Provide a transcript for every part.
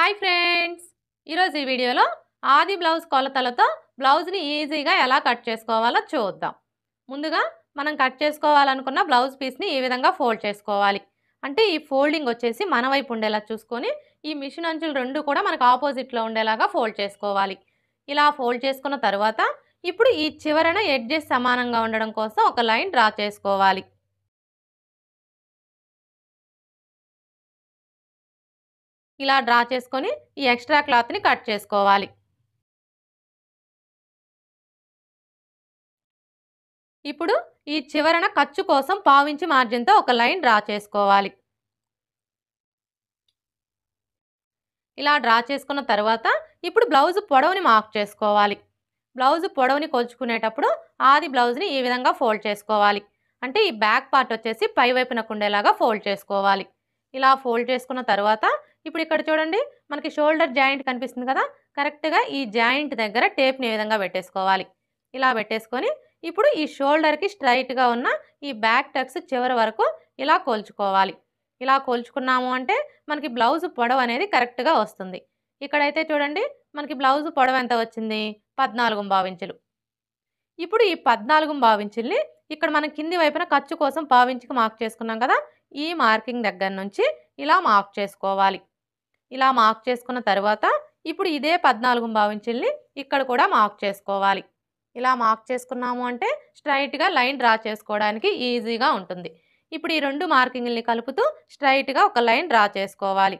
hi friends ఈరోజు ఈ వీడియోలో ఆది బ్లౌజ్ కొలతలతో బ్లౌజ్ని ఈజీగా ఎలా కట్ చేసుకోవాలో చూద్దాం ముందుగా మనం కట్ చేసుకోవాలనుకున్న బ్లౌజ్ పీస్ని ఈ విధంగా ఫోల్డ్ చేసుకోవాలి అంటే ఈ ఫోల్డింగ్ వచ్చేసి మన వైపు ఉండేలా చూసుకొని ఈ మిషన్ అంచులు రెండు కూడా మనకు ఆపోజిట్లో ఉండేలాగా ఫోల్డ్ చేసుకోవాలి ఇలా ఫోల్డ్ చేసుకున్న తర్వాత ఇప్పుడు ఈ చివరన ఎడ్జెస్ సమానంగా ఉండడం కోసం ఒక లైన్ డ్రా చేసుకోవాలి ఇలా డ్రా చేసుకొని ఈ ఎక్స్ట్రా క్లాత్ని కట్ చేసుకోవాలి ఇప్పుడు ఈ చివరన ఖర్చు కోసం పావించి మార్జిన్తో ఒక లైన్ డ్రా చేసుకోవాలి ఇలా డ్రా చేసుకున్న తర్వాత ఇప్పుడు బ్లౌజ్ పొడవుని మార్క్ చేసుకోవాలి బ్లౌజ్ పొడవుని కొలుచుకునేటప్పుడు ఆది బ్లౌజ్ని ఈ విధంగా ఫోల్డ్ చేసుకోవాలి అంటే ఈ బ్యాక్ పార్ట్ వచ్చేసి పై వైపునకు ఫోల్డ్ చేసుకోవాలి ఇలా ఫోల్డ్ చేసుకున్న తర్వాత ఇప్పుడు ఇక్కడ చూడండి మనకి షోల్డర్ జాయింట్ కనిపిస్తుంది కదా కరెక్ట్గా ఈ జాయింట్ దగ్గర టేప్ని ఏ విధంగా పెట్టేసుకోవాలి ఇలా పెట్టేసుకొని ఇప్పుడు ఈ షోల్డర్కి స్ట్రైట్గా ఉన్న ఈ బ్యాక్ టక్స్ చివరి వరకు ఇలా కోల్చుకోవాలి ఇలా కోల్చుకున్నాము అంటే మనకి బ్లౌజ్ పొడవు అనేది కరెక్ట్గా వస్తుంది ఇక్కడైతే చూడండి మనకి బ్లౌజ్ పొడవు ఎంత వచ్చింది పద్నాలుగు భావించులు ఇప్పుడు ఈ పద్నాలుగు భావించుల్ని ఇక్కడ మనం కింది వైపున ఖర్చు కోసం పావించికి మార్క్ చేసుకున్నాం కదా ఈ మార్కింగ్ దగ్గర నుంచి ఇలా మార్క్ చేసుకోవాలి ఇలా మార్క్ చేసుకున్న తర్వాత ఇప్పుడు ఇదే పద్నాలుగు భావించిల్ని ఇక్కడ కూడా మార్క్ చేసుకోవాలి ఇలా మార్క్ చేసుకున్నాము అంటే స్ట్రైట్గా లైన్ డ్రా చేసుకోవడానికి ఈజీగా ఉంటుంది ఇప్పుడు ఈ రెండు మార్కింగ్ని కలుపుతూ స్ట్రైట్గా ఒక లైన్ డ్రా చేసుకోవాలి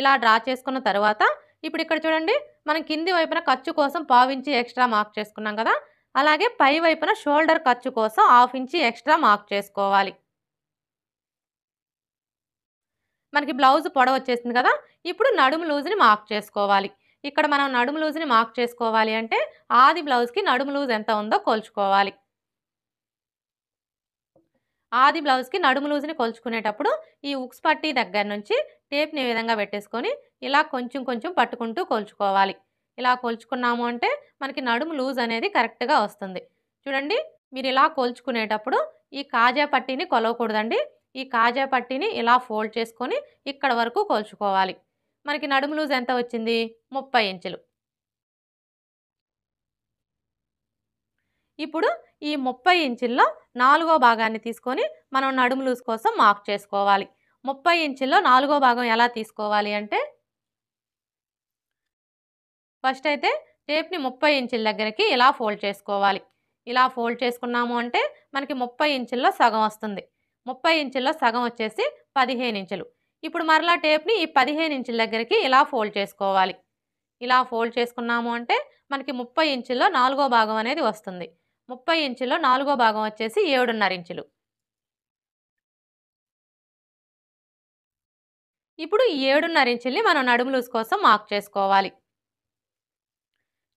ఇలా డ్రా చేసుకున్న తర్వాత ఇప్పుడు ఇక్కడ చూడండి మనం కింది వైపున ఖర్చు కోసం పావించి ఎక్స్ట్రా మార్క్ చేసుకున్నాం కదా అలాగే పై వైపున షోల్డర్ ఖర్చు కోసం హాఫ్ ఇంచి ఎక్స్ట్రా మార్క్ చేసుకోవాలి మనకి బ్లౌజ్ పొడవ వచ్చేసింది కదా ఇప్పుడు నడుము లూజ్ని మార్క్ చేసుకోవాలి ఇక్కడ మనం నడుము లూజ్ని మార్క్ చేసుకోవాలి అంటే ఆది బ్లౌజ్కి నడుము లూజ్ ఎంత ఉందో కొలుచుకోవాలి ఆది బ్లౌజ్కి నడుము లూజ్ని కొలుచుకునేటప్పుడు ఈ ఉక్స్ పట్టీ దగ్గర నుంచి టేప్ని ఈ విధంగా పెట్టేసుకొని ఇలా కొంచెం కొంచెం పట్టుకుంటూ కొలుచుకోవాలి ఇలా కొలుచుకున్నాము అంటే మనకి నడుము లూజ్ అనేది కరెక్ట్గా వస్తుంది చూడండి మీరు ఇలా కొలుచుకునేటప్పుడు ఈ కాజా పట్టీని కొలవకూడదండి ఈ కాజా పట్టీని ఇలా ఫోల్డ్ చేసుకొని ఇక్కడ వరకు కోల్చుకోవాలి మనకి నడుము లూజ్ ఎంత వచ్చింది ముప్పై ఇంచులు ఇప్పుడు ఈ ముప్పై ఇంచుల్లో నాలుగో భాగాన్ని తీసుకొని మనం నడుము లూజ్ కోసం మార్క్ చేసుకోవాలి ముప్పై ఇంచుల్లో నాలుగో భాగం ఎలా తీసుకోవాలి అంటే ఫస్ట్ అయితే టేప్ని ముప్పై ఇంచుల దగ్గరికి ఇలా ఫోల్డ్ చేసుకోవాలి ఇలా ఫోల్డ్ చేసుకున్నాము అంటే మనకి ముప్పై ఇంచుల్లో సగం వస్తుంది ముప్పై ఇంచుల్లో సగం వచ్చేసి పదిహేను ఇంచులు ఇప్పుడు మరలా టేప్ని ఈ పదిహేను ఇంచుల దగ్గరికి ఇలా ఫోల్డ్ చేసుకోవాలి ఇలా ఫోల్డ్ చేసుకున్నాము అంటే మనకి ముప్పై ఇంచుల్లో నాలుగో భాగం అనేది వస్తుంది ముప్పై ఇంచుల్లో నాలుగో భాగం వచ్చేసి ఏడున్నర ఇంచులు ఇప్పుడు ఈ ఏడున్నర ఇంచుల్ని మనం నడుము లూజ్ కోసం మార్క్ చేసుకోవాలి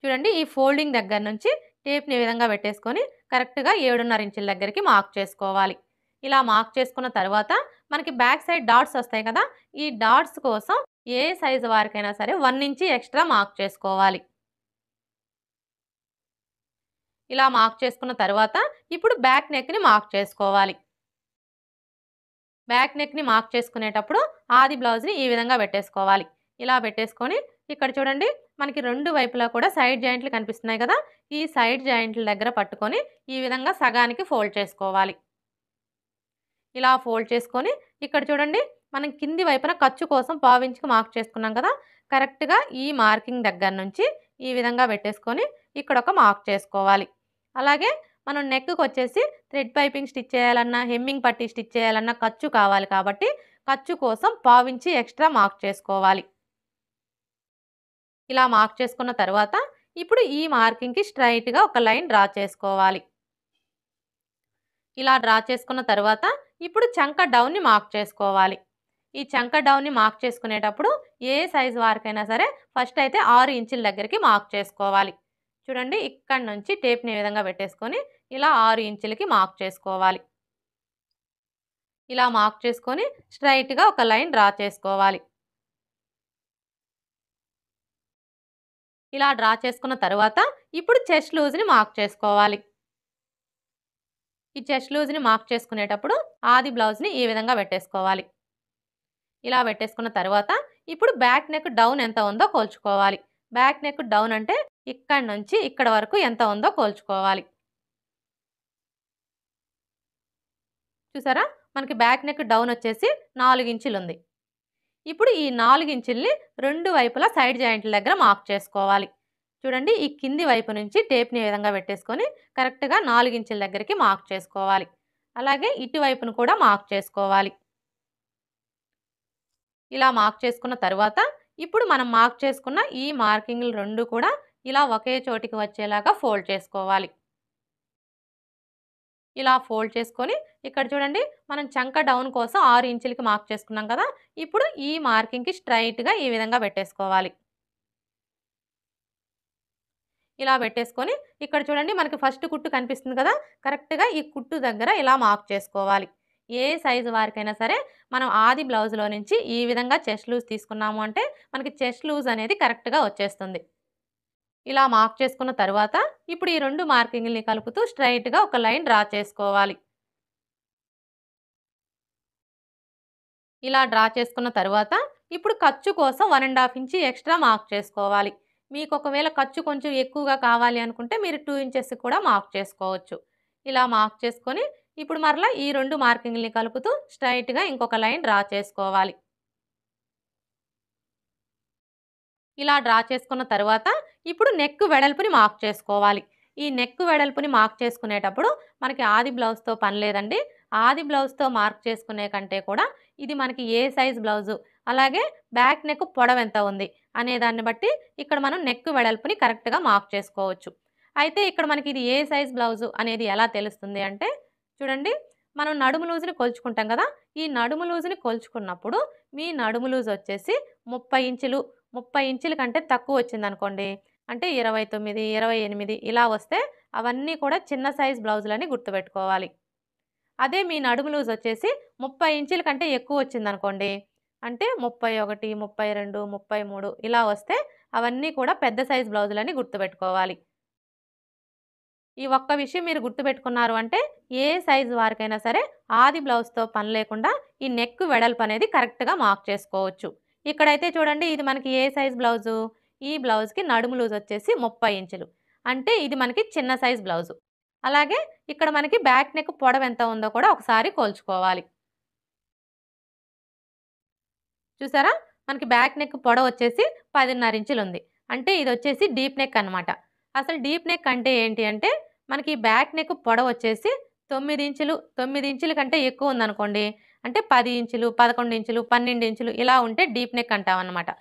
చూడండి ఈ ఫోల్డింగ్ దగ్గర నుంచి టేప్ని ఈ విధంగా పెట్టేసుకొని కరెక్ట్గా ఏడున్నర ఇంచుల దగ్గరికి మార్క్ చేసుకోవాలి ఇలా మార్క్ చేసుకున్న తర్వాత మనకి బ్యాక్ సైడ్ డాట్స్ వస్తాయి కదా ఈ డాట్స్ కోసం ఏ సైజు వారికైనా సరే వన్ ఇంచి ఎక్స్ట్రా మార్క్ చేసుకోవాలి ఇలా మార్క్ చేసుకున్న తర్వాత ఇప్పుడు బ్యాక్ నెక్ని మార్క్ చేసుకోవాలి బ్యాక్ నెక్ని మార్క్ చేసుకునేటప్పుడు ఆది బ్లౌజ్ని ఈ విధంగా పెట్టేసుకోవాలి ఇలా పెట్టేసుకొని ఇక్కడ చూడండి మనకి రెండు వైపులా కూడా సైడ్ జాయింట్లు కనిపిస్తున్నాయి కదా ఈ సైడ్ జాయింట్ల దగ్గర పట్టుకొని ఈ విధంగా సగానికి ఫోల్డ్ చేసుకోవాలి ఇలా ఫోల్డ్ చేసుకొని ఇక్కడ చూడండి మనం కింది వైపున ఖర్చు కోసం పావించుకు మార్క్ చేసుకున్నాం కదా కరెక్ట్గా ఈ మార్కింగ్ దగ్గర నుంచి ఈ విధంగా పెట్టేసుకొని ఇక్కడ ఒక మార్క్ చేసుకోవాలి అలాగే మనం నెక్కి వచ్చేసి థ్రెడ్ పైపింగ్ స్టిచ్ చేయాలన్నా హెమ్మింగ్ పట్టి స్టిచ్ చేయాలన్నా ఖర్చు కావాలి కాబట్టి ఖర్చు కోసం పావించి ఎక్స్ట్రా మార్క్ చేసుకోవాలి ఇలా మార్క్ చేసుకున్న తర్వాత ఇప్పుడు ఈ మార్కింగ్కి స్ట్రైట్గా ఒక లైన్ డ్రా చేసుకోవాలి ఇలా డ్రా చేసుకున్న తర్వాత ఇప్పుడు చంక డౌన్ని మార్క్ చేసుకోవాలి ఈ చంక డౌన్ని మార్క్ చేసుకునేటప్పుడు ఏ సైజ్ వారికైనా సరే ఫస్ట్ అయితే ఆరు ఇంచుల దగ్గరికి మార్క్ చేసుకోవాలి చూడండి ఇక్కడ నుంచి టేప్ని విధంగా పెట్టేసుకొని ఇలా ఆరు ఇంచులకి మార్క్ చేసుకోవాలి ఇలా మార్క్ చేసుకొని స్ట్రైట్గా ఒక లైన్ డ్రా చేసుకోవాలి ఇలా డ్రా చేసుకున్న తర్వాత ఇప్పుడు చెస్ట్ లూజ్ని మార్క్ చేసుకోవాలి ఈ చెస్ట్ లూజ్ని మార్క్ చేసుకునేటప్పుడు ఆది బ్లౌజ్ని ఈ విధంగా పెట్టేసుకోవాలి ఇలా పెట్టేసుకున్న తర్వాత ఇప్పుడు బ్యాక్ నెక్ డౌన్ ఎంత ఉందో కోల్చుకోవాలి బ్యాక్ నెక్ డౌన్ అంటే ఇక్కడ నుంచి ఇక్కడ వరకు ఎంత ఉందో కోల్చుకోవాలి చూసారా మనకి బ్యాక్ నెక్ డౌన్ వచ్చేసి నాలుగు ఇంచులు ఉంది ఇప్పుడు ఈ నాలుగు ఇంచుల్ని రెండు వైపులా సైడ్ జాయింట్ల దగ్గర మార్క్ చేసుకోవాలి చూడండి ఈ కింది వైపు నుంచి టేప్ని విధంగా పెట్టేసుకొని కరెక్ట్గా నాలుగించుల దగ్గరికి మార్క్ చేసుకోవాలి అలాగే ఇటువైపును కూడా మార్క్ చేసుకోవాలి ఇలా మార్క్ చేసుకున్న తర్వాత ఇప్పుడు మనం మార్క్ చేసుకున్న ఈ మార్కింగ్లు రెండు కూడా ఇలా ఒకే చోటికి వచ్చేలాగా ఫోల్డ్ చేసుకోవాలి ఇలా ఫోల్డ్ చేసుకొని ఇక్కడ చూడండి మనం చంక డౌన్ కోసం ఆరు ఇంచులకి మార్క్ చేసుకున్నాం కదా ఇప్పుడు ఈ మార్కింగ్కి స్ట్రైట్గా ఈ విధంగా పెట్టేసుకోవాలి ఇలా పెట్టేసుకొని ఇక్కడ చూడండి మనకి ఫస్ట్ కుట్టు కనిపిస్తుంది కదా కరెక్ట్గా ఈ కుట్టు దగ్గర ఇలా మార్క్ చేసుకోవాలి ఏ సైజు వారికైనా సరే మనం ఆది బ్లౌజ్లో నుంచి ఈ విధంగా చెస్ట్ లూజ్ తీసుకున్నాము అంటే మనకి చెస్ట్ లూజ్ అనేది కరెక్ట్గా వచ్చేస్తుంది ఇలా మార్క్ చేసుకున్న తర్వాత ఇప్పుడు ఈ రెండు మార్కింగ్ని కలుపుతూ స్ట్రైట్గా ఒక లైన్ డ్రా చేసుకోవాలి ఇలా డ్రా చేసుకున్న తర్వాత ఇప్పుడు ఖర్చు కోసం వన్ అండ్ హాఫ్ ఇంచి ఎక్స్ట్రా మార్క్ చేసుకోవాలి మీకు ఒకవేళ ఖర్చు కొంచెం ఎక్కువగా కావాలి అనుకుంటే మీరు టూ ఇంచెస్ కూడా మార్క్ చేసుకోవచ్చు ఇలా మార్క్ చేసుకొని ఇప్పుడు మరలా ఈ రెండు మార్కింగ్ని కలుపుతూ స్ట్రైట్గా ఇంకొక లైన్ డ్రా చేసుకోవాలి ఇలా డ్రా చేసుకున్న తర్వాత ఇప్పుడు నెక్ వెడల్పుని మార్క్ చేసుకోవాలి ఈ నెక్ వెడల్పుని మార్క్ చేసుకునేటప్పుడు మనకి ఆది బ్లౌజ్తో పని లేదండి ఆది బ్లౌజ్తో మార్క్ చేసుకునే కంటే కూడా ఇది మనకి ఏ సైజ్ బ్లౌజు అలాగే బ్యాక్ నెక్ పొడవు ఎంత ఉంది అనే దాన్ని బట్టి ఇక్కడ మనం నెక్ వెడల్పుని కరెక్ట్గా మార్క్ చేసుకోవచ్చు అయితే ఇక్కడ మనకి ఇది ఏ సైజ్ బ్లౌజు అనేది ఎలా తెలుస్తుంది అంటే చూడండి మనం నడుము లూజుని కొలుచుకుంటాం కదా ఈ నడుము లూజుని కొలుచుకున్నప్పుడు మీ నడుము లూజ్ వచ్చేసి ముప్పై ఇంచులు ముప్పై ఇంచుల కంటే తక్కువ వచ్చిందనుకోండి అంటే ఇరవై తొమ్మిది ఇరవై ఎనిమిది ఇలా వస్తే అవన్నీ కూడా చిన్న సైజ్ బ్లౌజులని గుర్తుపెట్టుకోవాలి అదే మీ నడుము లూజ్ వచ్చేసి ముప్పై ఇంచుల కంటే ఎక్కువ వచ్చిందనుకోండి అంటే ముప్పై ఒకటి ముప్పై రెండు ముప్పై మూడు ఇలా వస్తే అవన్నీ కూడా పెద్ద సైజ్ బ్లౌజులని గుర్తుపెట్టుకోవాలి ఈ ఒక్క విషయం మీరు గుర్తుపెట్టుకున్నారు అంటే ఏ సైజు వారికైనా సరే ఆది బ్లౌజ్తో పని లేకుండా ఈ నెక్ వెడల్పు అనేది కరెక్ట్గా మార్క్ చేసుకోవచ్చు ఇక్కడైతే చూడండి ఇది మనకి ఏ సైజ్ బ్లౌజు ఈ బ్లౌజ్కి నడుము లూజ్ వచ్చేసి ముప్పై ఇంచులు అంటే ఇది మనకి చిన్న సైజ్ బ్లౌజు అలాగే ఇక్కడ మనకి బ్యాక్ నెక్ పొడవు ఎంత ఉందో కూడా ఒకసారి కోల్చుకోవాలి చూసారా మనకి బ్యాక్ నెక్ పొడవ వచ్చేసి పదిన్నర ఇంచులు ఉంది అంటే ఇది వచ్చేసి డీప్ నెక్ అనమాట అసలు డీప్ నెక్ అంటే ఏంటి అంటే మనకి బ్యాక్ నెక్ పొడవ వచ్చేసి తొమ్మిది ఇంచులు తొమ్మిది ఇంచుల కంటే ఎక్కువ ఉందనుకోండి అంటే పది ఇంచులు పదకొండు ఇంచులు పన్నెండు ఇంచులు ఇలా ఉంటే డీప్ నెక్ అంటామన్నమాట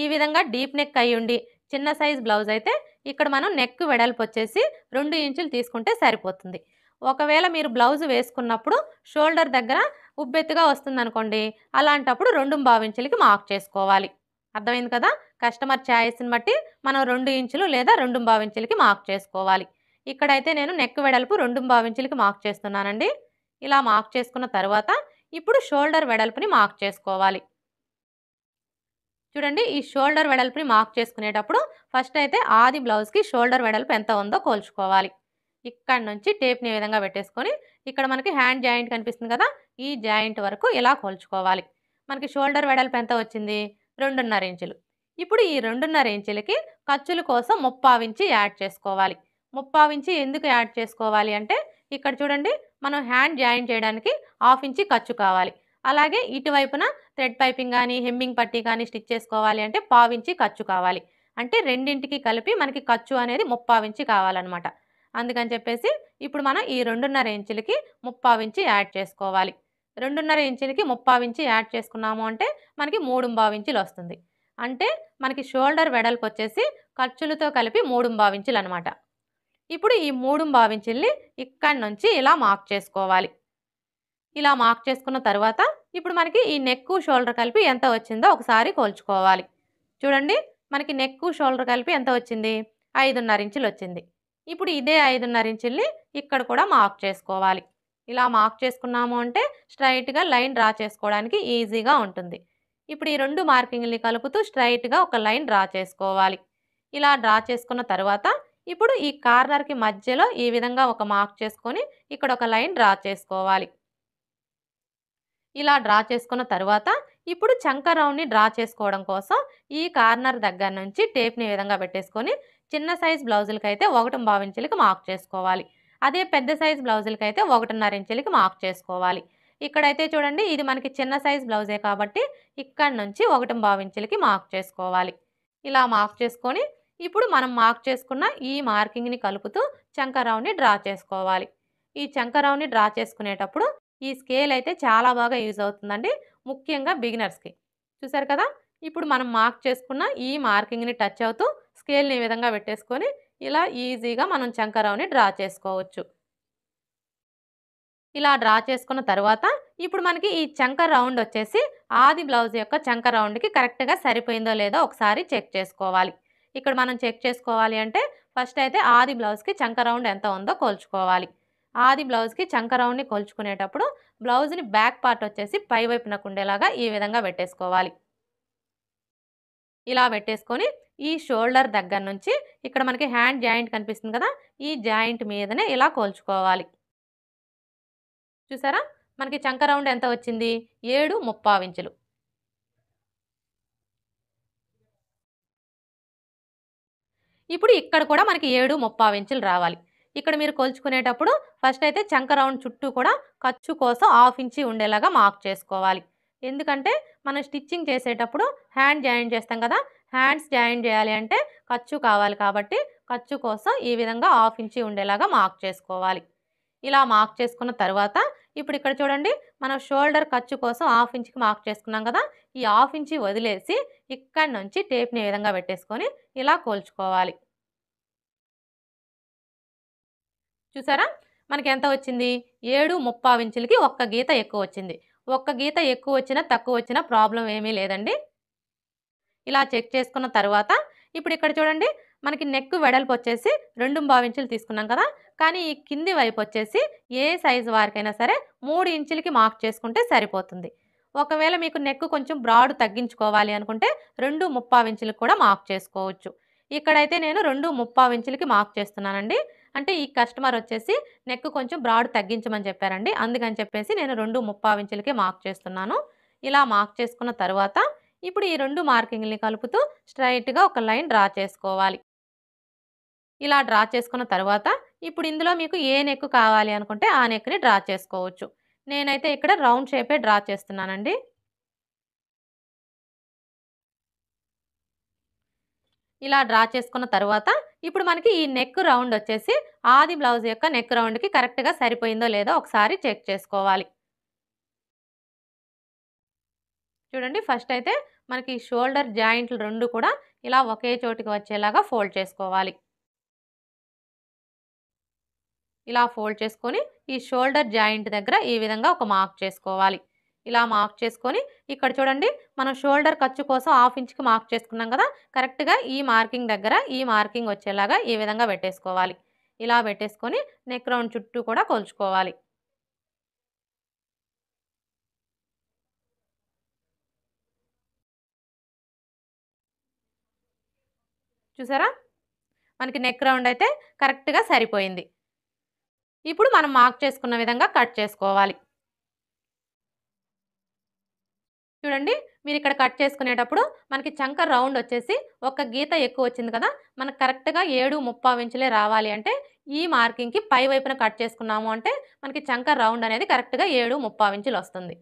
ఈ విధంగా డీప్ నెక్ అయి ఉండి చిన్న సైజ్ బ్లౌజ్ అయితే ఇక్కడ మనం నెక్ వెడల్పు వచ్చేసి రెండు ఇంచులు తీసుకుంటే సరిపోతుంది ఒకవేళ మీరు బ్లౌజ్ వేసుకున్నప్పుడు షోల్డర్ దగ్గర ఉబ్బెత్తుగా వస్తుందనుకోండి అలాంటప్పుడు రెండు బావించులకి మార్క్ చేసుకోవాలి అర్థమైంది కదా కస్టమర్ ఛాయిస్ని బట్టి మనం రెండు ఇంచులు లేదా రెండు బావించులకి మార్క్ చేసుకోవాలి ఇక్కడైతే నేను నెక్ వెడల్పు రెండు బావించులకి మార్క్ చేస్తున్నానండి ఇలా మార్క్ చేసుకున్న తర్వాత ఇప్పుడు షోల్డర్ వెడల్పుని మార్క్ చేసుకోవాలి చూడండి ఈ షోల్డర్ వెడల్పుని మార్క్ చేసుకునేటప్పుడు ఫస్ట్ అయితే ఆది బ్లౌజ్కి షోల్డర్ వెడల్పు ఎంత ఉందో కోల్చుకోవాలి ఇక్కడ నుంచి టేప్ని ఈ విధంగా పెట్టేసుకొని ఇక్కడ మనకి హ్యాండ్ జాయింట్ కనిపిస్తుంది కదా ఈ జాయింట్ వరకు ఇలా కొలుచుకోవాలి మనకి షోల్డర్ వెడల్పు ఎంత వచ్చింది రెండున్నర ఇంచులు ఇప్పుడు ఈ రెండున్నర ఇంచులకి ఖర్చుల కోసం ముప్పావు ఇంచి యాడ్ చేసుకోవాలి ముప్పావు ఇంచి ఎందుకు యాడ్ చేసుకోవాలి అంటే ఇక్కడ చూడండి మనం హ్యాండ్ జాయింట్ చేయడానికి హాఫ్ ఇంచి ఖర్చు కావాలి అలాగే ఇటువైపున థ్రెడ్ పైపింగ్ కానీ హెమ్మింగ్ పట్టీ కానీ స్టిచ్ చేసుకోవాలి అంటే పావించి ఖర్చు కావాలి అంటే రెండింటికి కలిపి మనకి ఖర్చు అనేది ముప్పావించి కావాలన్నమాట అందుకని చెప్పేసి ఇప్పుడు మనం ఈ రెండున్నర ఇంచులకి ముప్పావు ఇంచు యాడ్ చేసుకోవాలి రెండున్నర ఇంచులకి ముప్పావు ఇంచు యాడ్ చేసుకున్నాము అంటే మనకి మూడుంబావు ఇంచులు వస్తుంది అంటే మనకి షోల్డర్ వెడల్పు వచ్చేసి ఖర్చులతో కలిపి మూడుంబావు ఇంచులు అనమాట ఇప్పుడు ఈ మూడుంబావు ఇంచుల్ని ఇక్కడి నుంచి ఇలా మార్క్ చేసుకోవాలి ఇలా మార్క్ చేసుకున్న తర్వాత ఇప్పుడు మనకి ఈ నెక్కు షోల్డర్ కలిపి ఎంత వచ్చిందో ఒకసారి కోల్చుకోవాలి చూడండి మనకి నెక్కు షోల్డర్ కలిపి ఎంత వచ్చింది ఐదున్నర ఇంచులు వచ్చింది ఇప్పుడు ఇదే ఐదున్నర ఇంచుల్ని ఇక్కడ కూడా మార్క్ చేసుకోవాలి ఇలా మార్క్ చేసుకున్నాము అంటే స్ట్రైట్గా లైన్ డ్రా చేసుకోవడానికి ఈజీగా ఉంటుంది ఇప్పుడు ఈ రెండు మార్కింగ్ని కలుపుతూ స్ట్రైట్గా ఒక లైన్ డ్రా చేసుకోవాలి ఇలా డ్రా చేసుకున్న తర్వాత ఇప్పుడు ఈ కార్నర్కి మధ్యలో ఈ విధంగా ఒక మార్క్ చేసుకొని ఇక్కడ ఒక లైన్ డ్రా చేసుకోవాలి ఇలా డ్రా చేసుకున్న తర్వాత ఇప్పుడు చంక రౌండ్ని డ్రా చేసుకోవడం కోసం ఈ కార్నర్ దగ్గర నుంచి టేప్ని విధంగా పెట్టేసుకొని చిన్న సైజ్ బ్లౌజులకి అయితే ఒకటి భావించలకి మార్క్ చేసుకోవాలి అదే పెద్ద సైజ్ బ్లౌజులకి అయితే ఒకటిన్నర ఇంచులకి మార్క్ చేసుకోవాలి ఇక్కడైతే చూడండి ఇది మనకి చిన్న సైజ్ బ్లౌజే కాబట్టి ఇక్కడ నుంచి ఒకటి భావించలకి మార్క్ చేసుకోవాలి ఇలా మార్క్ చేసుకొని ఇప్పుడు మనం మార్క్ చేసుకున్న ఈ మార్కింగ్ని కలుపుతూ చంకరావుని డ్రా చేసుకోవాలి ఈ చంకరావుని డ్రా చేసుకునేటప్పుడు ఈ స్కేల్ అయితే చాలా బాగా యూజ్ అవుతుందండి ముఖ్యంగా బిగినర్స్కి చూసారు కదా ఇప్పుడు మనం మార్క్ చేసుకున్న ఈ మార్కింగ్ని టచ్ అవుతూ స్కేల్ని ఈ విధంగా పెట్టేసుకొని ఇలా ఈజీగా మనం చంకరావుని డ్రా చేసుకోవచ్చు ఇలా డ్రా చేసుకున్న తర్వాత ఇప్పుడు మనకి ఈ చంక రౌండ్ వచ్చేసి ఆది బ్లౌజ్ యొక్క చంక రౌండ్కి కరెక్ట్గా సరిపోయిందో లేదో ఒకసారి చెక్ చేసుకోవాలి ఇక్కడ మనం చెక్ చేసుకోవాలి అంటే ఫస్ట్ అయితే ఆది బ్లౌజ్కి చంక రౌండ్ ఎంత ఉందో కొలుచుకోవాలి ఆది బ్లౌజ్కి చంక రౌండ్ని కొలుచుకునేటప్పుడు బ్లౌజ్ని బ్యాక్ పార్ట్ వచ్చేసి పై వైపునకు ఉండేలాగా ఈ విధంగా పెట్టేసుకోవాలి ఇలా పెట్టేసుకొని ఈ షోల్డర్ దగ్గర నుంచి ఇక్కడ మనకి హ్యాండ్ జాయింట్ కనిపిస్తుంది కదా ఈ జాయింట్ మీదనే ఇలా కోల్చుకోవాలి చూసారా మనకి చంక రౌండ్ ఎంత వచ్చింది ఏడు ఇంచులు ఇప్పుడు ఇక్కడ కూడా మనకి ఏడు ఇంచులు రావాలి ఇక్కడ మీరు కొలుచుకునేటప్పుడు ఫస్ట్ అయితే చంక రౌండ్ చుట్టూ కూడా ఖర్చు కోసం హాఫ్ ఇంచి ఉండేలాగా మార్క్ చేసుకోవాలి ఎందుకంటే మనం స్టిచ్చింగ్ చేసేటప్పుడు హ్యాండ్ జాయిన్ చేస్తాం కదా హ్యాండ్స్ జాయిన్ చేయాలి అంటే ఖర్చు కావాలి కాబట్టి ఖర్చు కోసం ఈ విధంగా హాఫ్ ఇంచి ఉండేలాగా మార్క్ చేసుకోవాలి ఇలా మార్క్ చేసుకున్న తర్వాత ఇప్పుడు ఇక్కడ చూడండి మనం షోల్డర్ ఖర్చు కోసం హాఫ్ ఇంచ్కి మార్క్ చేసుకున్నాం కదా ఈ హాఫ్ ఇంచి వదిలేసి ఇక్కడ నుంచి టేప్ని విధంగా పెట్టేసుకొని ఇలా కోల్చుకోవాలి చూసారా మనకి ఎంత వచ్చింది ఏడు ముప్పావించులకి ఇంచులకి ఒక్క గీత ఎక్కువ వచ్చింది ఒక్క గీత ఎక్కువ వచ్చినా తక్కువ వచ్చినా ప్రాబ్లం ఏమీ లేదండి ఇలా చెక్ చేసుకున్న తర్వాత ఇప్పుడు ఇక్కడ చూడండి మనకి నెక్ వెడల్పు వచ్చేసి రెండు ఇంచులు తీసుకున్నాం కదా కానీ ఈ కింది వైపు వచ్చేసి ఏ సైజు వారికైనా సరే మూడు ఇంచులకి మార్క్ చేసుకుంటే సరిపోతుంది ఒకవేళ మీకు నెక్ కొంచెం బ్రాడ్ తగ్గించుకోవాలి అనుకుంటే రెండు ముప్పావించులకు ఇంచులకు కూడా మార్క్ చేసుకోవచ్చు ఇక్కడైతే నేను రెండు ముప్పావించులకి ఇంచులకి మార్క్ చేస్తున్నానండి అంటే ఈ కస్టమర్ వచ్చేసి నెక్ కొంచెం బ్రాడ్ తగ్గించమని చెప్పారండి అందుకని చెప్పేసి నేను రెండు ముప్పావు ఇంచులకే మార్క్ చేస్తున్నాను ఇలా మార్క్ చేసుకున్న తర్వాత ఇప్పుడు ఈ రెండు మార్కింగ్ని కలుపుతూ స్ట్రైట్గా ఒక లైన్ డ్రా చేసుకోవాలి ఇలా డ్రా చేసుకున్న తర్వాత ఇప్పుడు ఇందులో మీకు ఏ నెక్ కావాలి అనుకుంటే ఆ నెక్ని డ్రా చేసుకోవచ్చు నేనైతే ఇక్కడ రౌండ్ షేపే డ్రా చేస్తున్నానండి ఇలా డ్రా చేసుకున్న తర్వాత ఇప్పుడు మనకి ఈ నెక్ రౌండ్ వచ్చేసి ఆది బ్లౌజ్ యొక్క నెక్ రౌండ్కి కరెక్ట్గా సరిపోయిందో లేదో ఒకసారి చెక్ చేసుకోవాలి చూడండి ఫస్ట్ అయితే మనకి షోల్డర్ జాయింట్లు రెండు కూడా ఇలా ఒకే చోటికి వచ్చేలాగా ఫోల్డ్ చేసుకోవాలి ఇలా ఫోల్డ్ చేసుకొని ఈ షోల్డర్ జాయింట్ దగ్గర ఈ విధంగా ఒక మార్క్ చేసుకోవాలి ఇలా మార్క్ చేసుకొని ఇక్కడ చూడండి మనం షోల్డర్ ఖర్చు కోసం హాఫ్ ఇంచ్కి మార్క్ చేసుకున్నాం కదా కరెక్ట్గా ఈ మార్కింగ్ దగ్గర ఈ మార్కింగ్ వచ్చేలాగా ఈ విధంగా పెట్టేసుకోవాలి ఇలా పెట్టేసుకొని నెక్ రౌండ్ చుట్టూ కూడా కొలుచుకోవాలి చూసారా మనకి నెక్ రౌండ్ అయితే కరెక్ట్గా సరిపోయింది ఇప్పుడు మనం మార్క్ చేసుకున్న విధంగా కట్ చేసుకోవాలి చూడండి మీరు ఇక్కడ కట్ చేసుకునేటప్పుడు మనకి చంక రౌండ్ వచ్చేసి ఒక గీత ఎక్కువ వచ్చింది కదా మనకు కరెక్ట్గా ఏడు ముప్పై ఇంచులే రావాలి అంటే ఈ మార్కింగ్కి పై వైపున కట్ చేసుకున్నాము అంటే మనకి చంక రౌండ్ అనేది కరెక్ట్గా ఏడు ముప్పై ఇంచులు వస్తుంది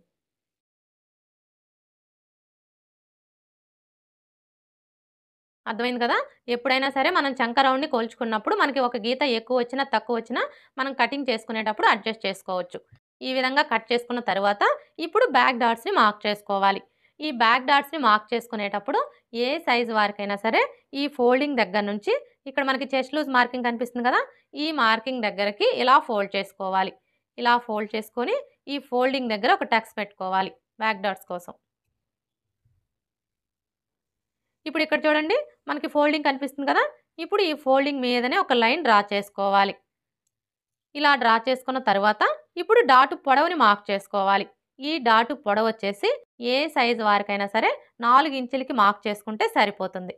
అర్థమైంది కదా ఎప్పుడైనా సరే మనం చంక రౌండ్ని కోల్చుకున్నప్పుడు మనకి ఒక గీత ఎక్కువ వచ్చినా తక్కువ వచ్చినా మనం కటింగ్ చేసుకునేటప్పుడు అడ్జస్ట్ చేసుకోవచ్చు ఈ విధంగా కట్ చేసుకున్న తర్వాత ఇప్పుడు బ్యాక్ డాట్స్ని మార్క్ చేసుకోవాలి ఈ బ్యాక్ డాట్స్ని మార్క్ చేసుకునేటప్పుడు ఏ సైజు వారికైనా సరే ఈ ఫోల్డింగ్ దగ్గర నుంచి ఇక్కడ మనకి చెస్ట్ లూజ్ మార్కింగ్ కనిపిస్తుంది కదా ఈ మార్కింగ్ దగ్గరకి ఇలా ఫోల్డ్ చేసుకోవాలి ఇలా ఫోల్డ్ చేసుకొని ఈ ఫోల్డింగ్ దగ్గర ఒక టక్స్ పెట్టుకోవాలి బ్యాక్ డాట్స్ కోసం ఇప్పుడు ఇక్కడ చూడండి మనకి ఫోల్డింగ్ కనిపిస్తుంది కదా ఇప్పుడు ఈ ఫోల్డింగ్ మీదనే ఒక లైన్ డ్రా చేసుకోవాలి ఇలా డ్రా చేసుకున్న తర్వాత ఇప్పుడు డాటు పొడవుని మార్క్ చేసుకోవాలి ఈ డాటు పొడవు వచ్చేసి ఏ సైజు వారికైనా సరే నాలుగు ఇంచులకి మార్క్ చేసుకుంటే సరిపోతుంది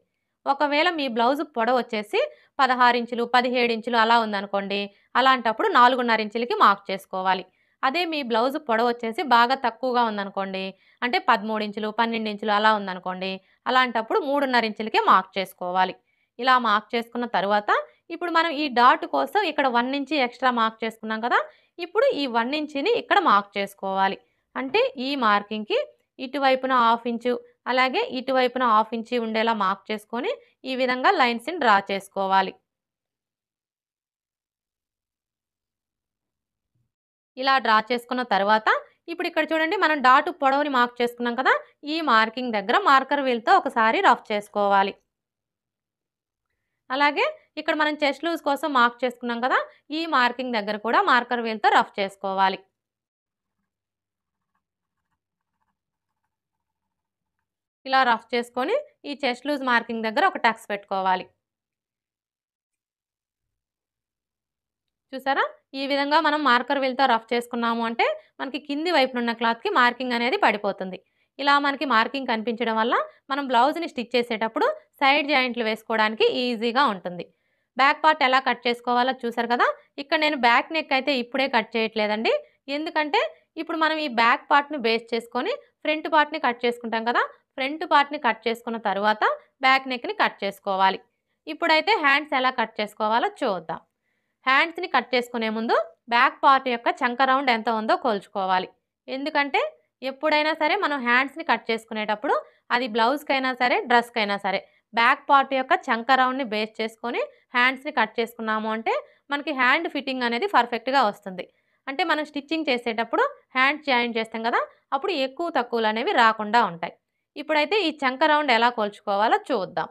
ఒకవేళ మీ బ్లౌజ్ పొడవు వచ్చేసి పదహారు ఇంచులు పదిహేడు ఇంచులు అలా ఉందనుకోండి అలాంటప్పుడు నాలుగున్నర ఇంచులకి మార్క్ చేసుకోవాలి అదే మీ బ్లౌజ్ పొడవు వచ్చేసి బాగా తక్కువగా ఉందనుకోండి అంటే పదమూడు ఇంచులు పన్నెండు ఇంచులు అలా ఉందనుకోండి అలాంటప్పుడు మూడున్నర ఇంచులకే మార్క్ చేసుకోవాలి ఇలా మార్క్ చేసుకున్న తర్వాత ఇప్పుడు మనం ఈ డాట్ కోసం ఇక్కడ వన్ ఇంచి ఎక్స్ట్రా మార్క్ చేసుకున్నాం కదా ఇప్పుడు ఈ వన్ ఇంచిని ఇక్కడ మార్క్ చేసుకోవాలి అంటే ఈ మార్కింగ్కి ఇటువైపున హాఫ్ ఇంచు అలాగే ఇటువైపున హాఫ్ ఇంచి ఉండేలా మార్క్ చేసుకొని ఈ విధంగా లైన్స్ని డ్రా చేసుకోవాలి ఇలా డ్రా చేసుకున్న తర్వాత ఇప్పుడు ఇక్కడ చూడండి మనం డాటు పొడవుని మార్క్ చేసుకున్నాం కదా ఈ మార్కింగ్ దగ్గర మార్కర్ వీల్తో ఒకసారి రఫ్ చేసుకోవాలి అలాగే ఇక్కడ మనం చెస్ట్ లూజ్ కోసం మార్క్ చేసుకున్నాం కదా ఈ మార్కింగ్ దగ్గర కూడా మార్కర్ వీల్తో రఫ్ చేసుకోవాలి ఇలా రఫ్ చేసుకొని ఈ చెస్ట్ లూజ్ మార్కింగ్ దగ్గర ఒక టక్స్ పెట్టుకోవాలి చూసారా ఈ విధంగా మనం మార్కర్ వీల్తో రఫ్ చేసుకున్నాము అంటే మనకి కింది వైపున ఉన్న క్లాత్కి మార్కింగ్ అనేది పడిపోతుంది ఇలా మనకి మార్కింగ్ కనిపించడం వల్ల మనం బ్లౌజ్ని స్టిచ్ చేసేటప్పుడు సైడ్ జాయింట్లు వేసుకోవడానికి ఈజీగా ఉంటుంది బ్యాక్ పార్ట్ ఎలా కట్ చేసుకోవాలో చూసారు కదా ఇక్కడ నేను బ్యాక్ నెక్ అయితే ఇప్పుడే కట్ చేయట్లేదండి ఎందుకంటే ఇప్పుడు మనం ఈ బ్యాక్ పార్ట్ని బేస్ చేసుకొని ఫ్రంట్ పార్ట్ని కట్ చేసుకుంటాం కదా ఫ్రంట్ పార్ట్ని కట్ చేసుకున్న తర్వాత బ్యాక్ నెక్ని కట్ చేసుకోవాలి ఇప్పుడైతే హ్యాండ్స్ ఎలా కట్ చేసుకోవాలో చూద్దాం హ్యాండ్స్ని కట్ చేసుకునే ముందు బ్యాక్ పార్ట్ యొక్క చంక రౌండ్ ఎంత ఉందో కోల్చుకోవాలి ఎందుకంటే ఎప్పుడైనా సరే మనం హ్యాండ్స్ని కట్ చేసుకునేటప్పుడు అది బ్లౌజ్కైనా సరే డ్రెస్కైనా సరే బ్యాక్ పార్ట్ యొక్క రౌండ్ని బేస్ చేసుకొని హ్యాండ్స్ని కట్ చేసుకున్నాము అంటే మనకి హ్యాండ్ ఫిట్టింగ్ అనేది పర్ఫెక్ట్గా వస్తుంది అంటే మనం స్టిచ్చింగ్ చేసేటప్పుడు హ్యాండ్ జాయిన్ చేస్తాం కదా అప్పుడు ఎక్కువ తక్కువలు అనేవి రాకుండా ఉంటాయి ఇప్పుడైతే ఈ చంక రౌండ్ ఎలా కోల్చుకోవాలో చూద్దాం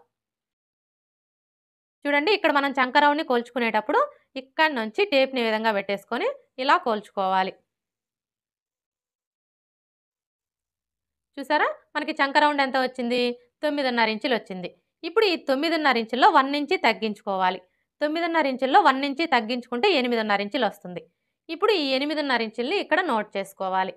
చూడండి ఇక్కడ మనం చంక రౌండ్ని కోల్చుకునేటప్పుడు ఇక్కడ నుంచి టేప్ని విధంగా పెట్టేసుకొని ఇలా కోల్చుకోవాలి చూసారా మనకి చంక రౌండ్ ఎంత వచ్చింది తొమ్మిదిన్నర ఇంచులు వచ్చింది ఇప్పుడు ఈ తొమ్మిదిన్నర ఇంచుల్లో వన్ ఇంచి తగ్గించుకోవాలి తొమ్మిదిన్నర ఇంచుల్లో వన్ ఇంచి తగ్గించుకుంటే ఎనిమిదిన్నర ఇంచులు వస్తుంది ఇప్పుడు ఈ ఎనిమిదిన్నర ఇంచుల్ని ఇక్కడ నోట్ చేసుకోవాలి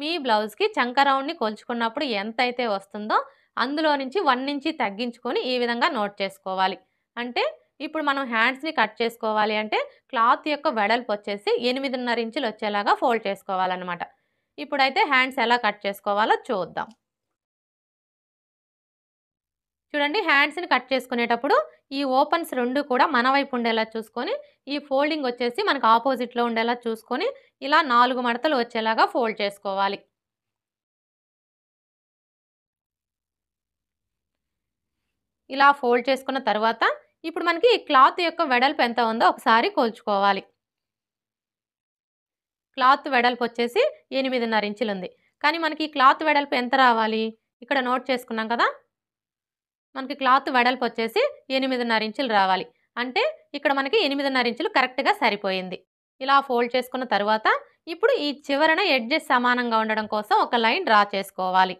మీ బ్లౌజ్కి చంక రౌండ్ని కొలుచుకున్నప్పుడు ఎంత అయితే వస్తుందో అందులో నుంచి వన్ ఇంచి తగ్గించుకొని ఈ విధంగా నోట్ చేసుకోవాలి అంటే ఇప్పుడు మనం హ్యాండ్స్ని కట్ చేసుకోవాలి అంటే క్లాత్ యొక్క వెడల్పు వచ్చేసి ఎనిమిదిన్నర ఇంచులు వచ్చేలాగా ఫోల్డ్ చేసుకోవాలన్నమాట ఇప్పుడైతే హ్యాండ్స్ ఎలా కట్ చేసుకోవాలో చూద్దాం చూడండి హ్యాండ్స్ని కట్ చేసుకునేటప్పుడు ఈ ఓపెన్స్ రెండు కూడా మన వైపు ఉండేలా చూసుకొని ఈ ఫోల్డింగ్ వచ్చేసి మనకు ఆపోజిట్లో ఉండేలా చూసుకొని ఇలా నాలుగు మడతలు వచ్చేలాగా ఫోల్డ్ చేసుకోవాలి ఇలా ఫోల్డ్ చేసుకున్న తర్వాత ఇప్పుడు మనకి ఈ క్లాత్ యొక్క వెడల్పు ఎంత ఉందో ఒకసారి కోల్చుకోవాలి క్లాత్ వెడల్పు వచ్చేసి ఎనిమిదిన్నర ఇంచులు ఉంది కానీ మనకి క్లాత్ వెడల్పు ఎంత రావాలి ఇక్కడ నోట్ చేసుకున్నాం కదా మనకి క్లాత్ వెడల్పు వచ్చేసి ఎనిమిదిన్నర ఇంచులు రావాలి అంటే ఇక్కడ మనకి ఎనిమిదిన్నర ఇంచులు కరెక్ట్గా సరిపోయింది ఇలా ఫోల్డ్ చేసుకున్న తర్వాత ఇప్పుడు ఈ చివరన ఎడ్జెస్ సమానంగా ఉండడం కోసం ఒక లైన్ డ్రా చేసుకోవాలి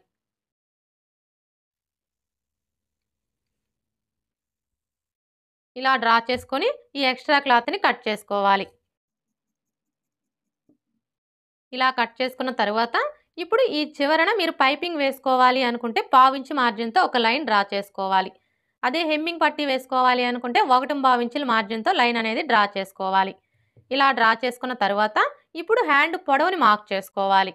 ఇలా డ్రా చేసుకొని ఈ ఎక్స్ట్రా క్లాత్ని కట్ చేసుకోవాలి ఇలా కట్ చేసుకున్న తర్వాత ఇప్పుడు ఈ చివరన మీరు పైపింగ్ వేసుకోవాలి అనుకుంటే పావించి మార్జిన్తో ఒక లైన్ డ్రా చేసుకోవాలి అదే హెమ్మింగ్ పట్టి వేసుకోవాలి అనుకుంటే ఒకటి భావించుల మార్జిన్తో లైన్ అనేది డ్రా చేసుకోవాలి ఇలా డ్రా చేసుకున్న తర్వాత ఇప్పుడు హ్యాండ్ పొడవుని మార్క్ చేసుకోవాలి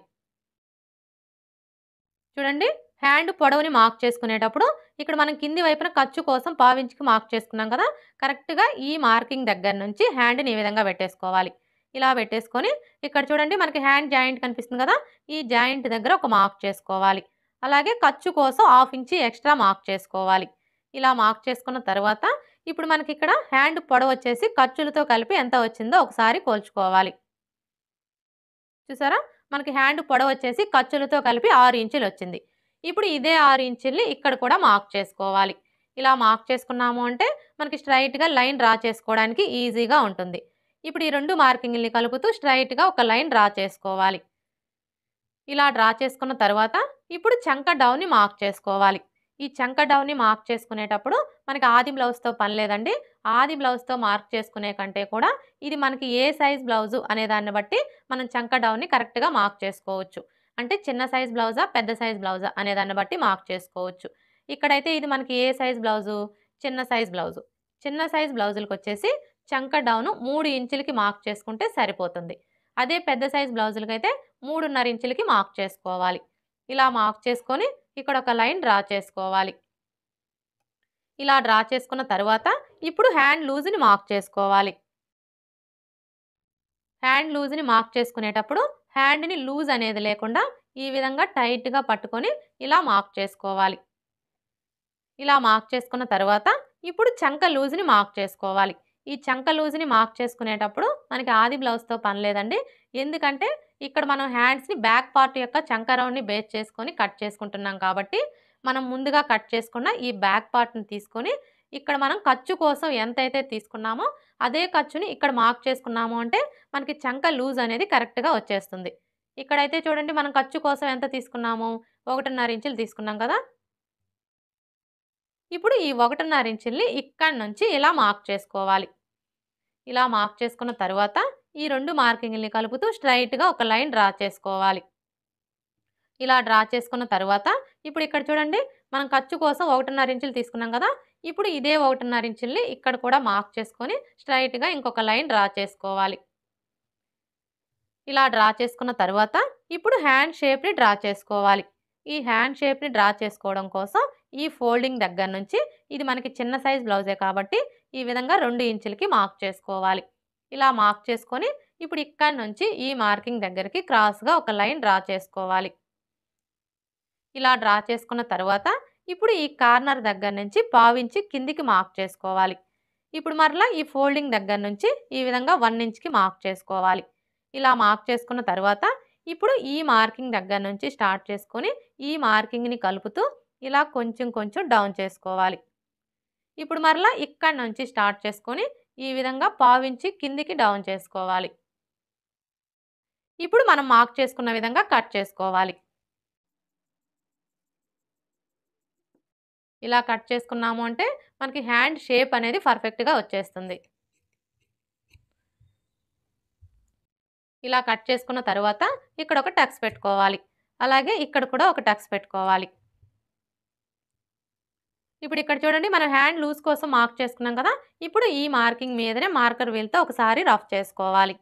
చూడండి హ్యాండ్ పొడవుని మార్క్ చేసుకునేటప్పుడు ఇక్కడ మనం కింది వైపున ఖర్చు కోసం పావించుకి మార్క్ చేసుకున్నాం కదా కరెక్ట్గా ఈ మార్కింగ్ దగ్గర నుంచి హ్యాండ్ని ఈ విధంగా పెట్టేసుకోవాలి ఇలా పెట్టేసుకొని ఇక్కడ చూడండి మనకి హ్యాండ్ జాయింట్ కనిపిస్తుంది కదా ఈ జాయింట్ దగ్గర ఒక మార్క్ చేసుకోవాలి అలాగే ఖర్చు కోసం హాఫ్ ఇంచి ఎక్స్ట్రా మార్క్ చేసుకోవాలి ఇలా మార్క్ చేసుకున్న తర్వాత ఇప్పుడు మనకి ఇక్కడ హ్యాండ్ పొడవు వచ్చేసి ఖర్చులతో కలిపి ఎంత వచ్చిందో ఒకసారి కోల్చుకోవాలి చూసారా మనకి హ్యాండ్ పొడవు వచ్చేసి ఖర్చులతో కలిపి ఆరు ఇంచులు వచ్చింది ఇప్పుడు ఇదే ఆరు ఇంచుల్ని ఇక్కడ కూడా మార్క్ చేసుకోవాలి ఇలా మార్క్ చేసుకున్నాము అంటే మనకి స్ట్రైట్గా లైన్ డ్రా చేసుకోవడానికి ఈజీగా ఉంటుంది ఇప్పుడు ఈ రెండు మార్కింగ్ని కలుపుతూ స్ట్రైట్గా ఒక లైన్ డ్రా చేసుకోవాలి ఇలా డ్రా చేసుకున్న తర్వాత ఇప్పుడు చంక డౌన్ని మార్క్ చేసుకోవాలి ఈ చంక డౌన్ని మార్క్ చేసుకునేటప్పుడు మనకి ఆది బ్లౌజ్తో పని లేదండి ఆది బ్లౌజ్తో మార్క్ చేసుకునే కంటే కూడా ఇది మనకి ఏ సైజ్ బ్లౌజు అనే దాన్ని బట్టి మనం చంక డౌని కరెక్ట్గా మార్క్ చేసుకోవచ్చు అంటే చిన్న సైజ్ బ్లౌజా పెద్ద సైజ్ బ్లౌజా అనే దాన్ని బట్టి మార్క్ చేసుకోవచ్చు ఇక్కడైతే ఇది మనకి ఏ సైజ్ బ్లౌజు చిన్న సైజ్ బ్లౌజు చిన్న సైజ్ బ్లౌజులకు వచ్చేసి చంక డౌను మూడు ఇంచులకి మార్క్ చేసుకుంటే సరిపోతుంది అదే పెద్ద సైజ్ బ్లౌజులకి అయితే మూడున్నర ఇంచులకి మార్క్ చేసుకోవాలి ఇలా మార్క్ చేసుకొని ఇక్కడ ఒక లైన్ డ్రా చేసుకోవాలి ఇలా డ్రా చేసుకున్న తర్వాత ఇప్పుడు హ్యాండ్ లూజ్ని మార్క్ చేసుకోవాలి హ్యాండ్ లూజ్ని మార్క్ చేసుకునేటప్పుడు హ్యాండ్ని లూజ్ అనేది లేకుండా ఈ విధంగా టైట్గా పట్టుకొని ఇలా మార్క్ చేసుకోవాలి ఇలా మార్క్ చేసుకున్న తర్వాత ఇప్పుడు చంక లూజ్ని మార్క్ చేసుకోవాలి ఈ చంక లూజ్ని మార్క్ చేసుకునేటప్పుడు మనకి ఆది బ్లౌజ్తో పని లేదండి ఎందుకంటే ఇక్కడ మనం హ్యాండ్స్ని బ్యాక్ పార్ట్ యొక్క చంక రౌండ్ని బేస్ చేసుకొని కట్ చేసుకుంటున్నాం కాబట్టి మనం ముందుగా కట్ చేసుకున్న ఈ బ్యాక్ పార్ట్ని తీసుకొని ఇక్కడ మనం ఖర్చు కోసం ఎంతైతే తీసుకున్నామో అదే ఖర్చుని ఇక్కడ మార్క్ చేసుకున్నాము అంటే మనకి చంక లూజ్ అనేది కరెక్ట్గా వచ్చేస్తుంది ఇక్కడైతే చూడండి మనం ఖర్చు కోసం ఎంత తీసుకున్నాము ఒకటిన్నర ఇంచులు తీసుకున్నాం కదా ఇప్పుడు ఈ ఒకటిన్నర ఇంచుల్ని ఇక్కడి నుంచి ఇలా మార్క్ చేసుకోవాలి ఇలా మార్క్ చేసుకున్న తర్వాత ఈ రెండు మార్కింగ్ని కలుపుతూ స్ట్రైట్గా ఒక లైన్ డ్రా చేసుకోవాలి ఇలా డ్రా చేసుకున్న తర్వాత ఇప్పుడు ఇక్కడ చూడండి మనం ఖర్చు కోసం ఒకటిన్నర ఇంచులు తీసుకున్నాం కదా ఇప్పుడు ఇదే ఒకటిన్నర ఇంచుల్ని ఇక్కడ కూడా మార్క్ చేసుకొని స్ట్రైట్గా ఇంకొక లైన్ డ్రా చేసుకోవాలి ఇలా డ్రా చేసుకున్న తర్వాత ఇప్పుడు హ్యాండ్ షేప్ని డ్రా చేసుకోవాలి ఈ హ్యాండ్ షేప్ని డ్రా చేసుకోవడం కోసం ఈ ఫోల్డింగ్ దగ్గర నుంచి ఇది మనకి చిన్న సైజ్ బ్లౌజే కాబట్టి ఈ విధంగా రెండు ఇంచులకి మార్క్ చేసుకోవాలి ఇలా మార్క్ చేసుకొని ఇప్పుడు ఇక్కడి నుంచి ఈ మార్కింగ్ దగ్గరికి క్రాస్గా ఒక లైన్ డ్రా చేసుకోవాలి ఇలా డ్రా చేసుకున్న తర్వాత ఇప్పుడు ఈ కార్నర్ దగ్గర నుంచి పావించి కిందికి మార్క్ చేసుకోవాలి ఇప్పుడు మరలా ఈ ఫోల్డింగ్ దగ్గర నుంచి ఈ విధంగా వన్ ఇంచ్కి మార్క్ చేసుకోవాలి ఇలా మార్క్ చేసుకున్న తర్వాత ఇప్పుడు ఈ మార్కింగ్ దగ్గర నుంచి స్టార్ట్ చేసుకొని ఈ మార్కింగ్ని కలుపుతూ ఇలా కొంచెం కొంచెం డౌన్ చేసుకోవాలి ఇప్పుడు మరలా ఇక్కడ నుంచి స్టార్ట్ చేసుకొని ఈ విధంగా పావించి కిందికి డౌన్ చేసుకోవాలి ఇప్పుడు మనం మార్క్ చేసుకున్న విధంగా కట్ చేసుకోవాలి ఇలా కట్ చేసుకున్నాము అంటే మనకి హ్యాండ్ షేప్ అనేది పర్ఫెక్ట్గా వచ్చేస్తుంది ఇలా కట్ చేసుకున్న తర్వాత ఇక్కడ ఒక టక్స్ పెట్టుకోవాలి అలాగే ఇక్కడ కూడా ఒక టక్స్ పెట్టుకోవాలి ఇప్పుడు ఇక్కడ చూడండి మనం హ్యాండ్ లూజ్ కోసం మార్క్ చేసుకున్నాం కదా ఇప్పుడు ఈ మార్కింగ్ మీదనే మార్కర్ వీల్తో ఒకసారి రఫ్ చేసుకోవాలి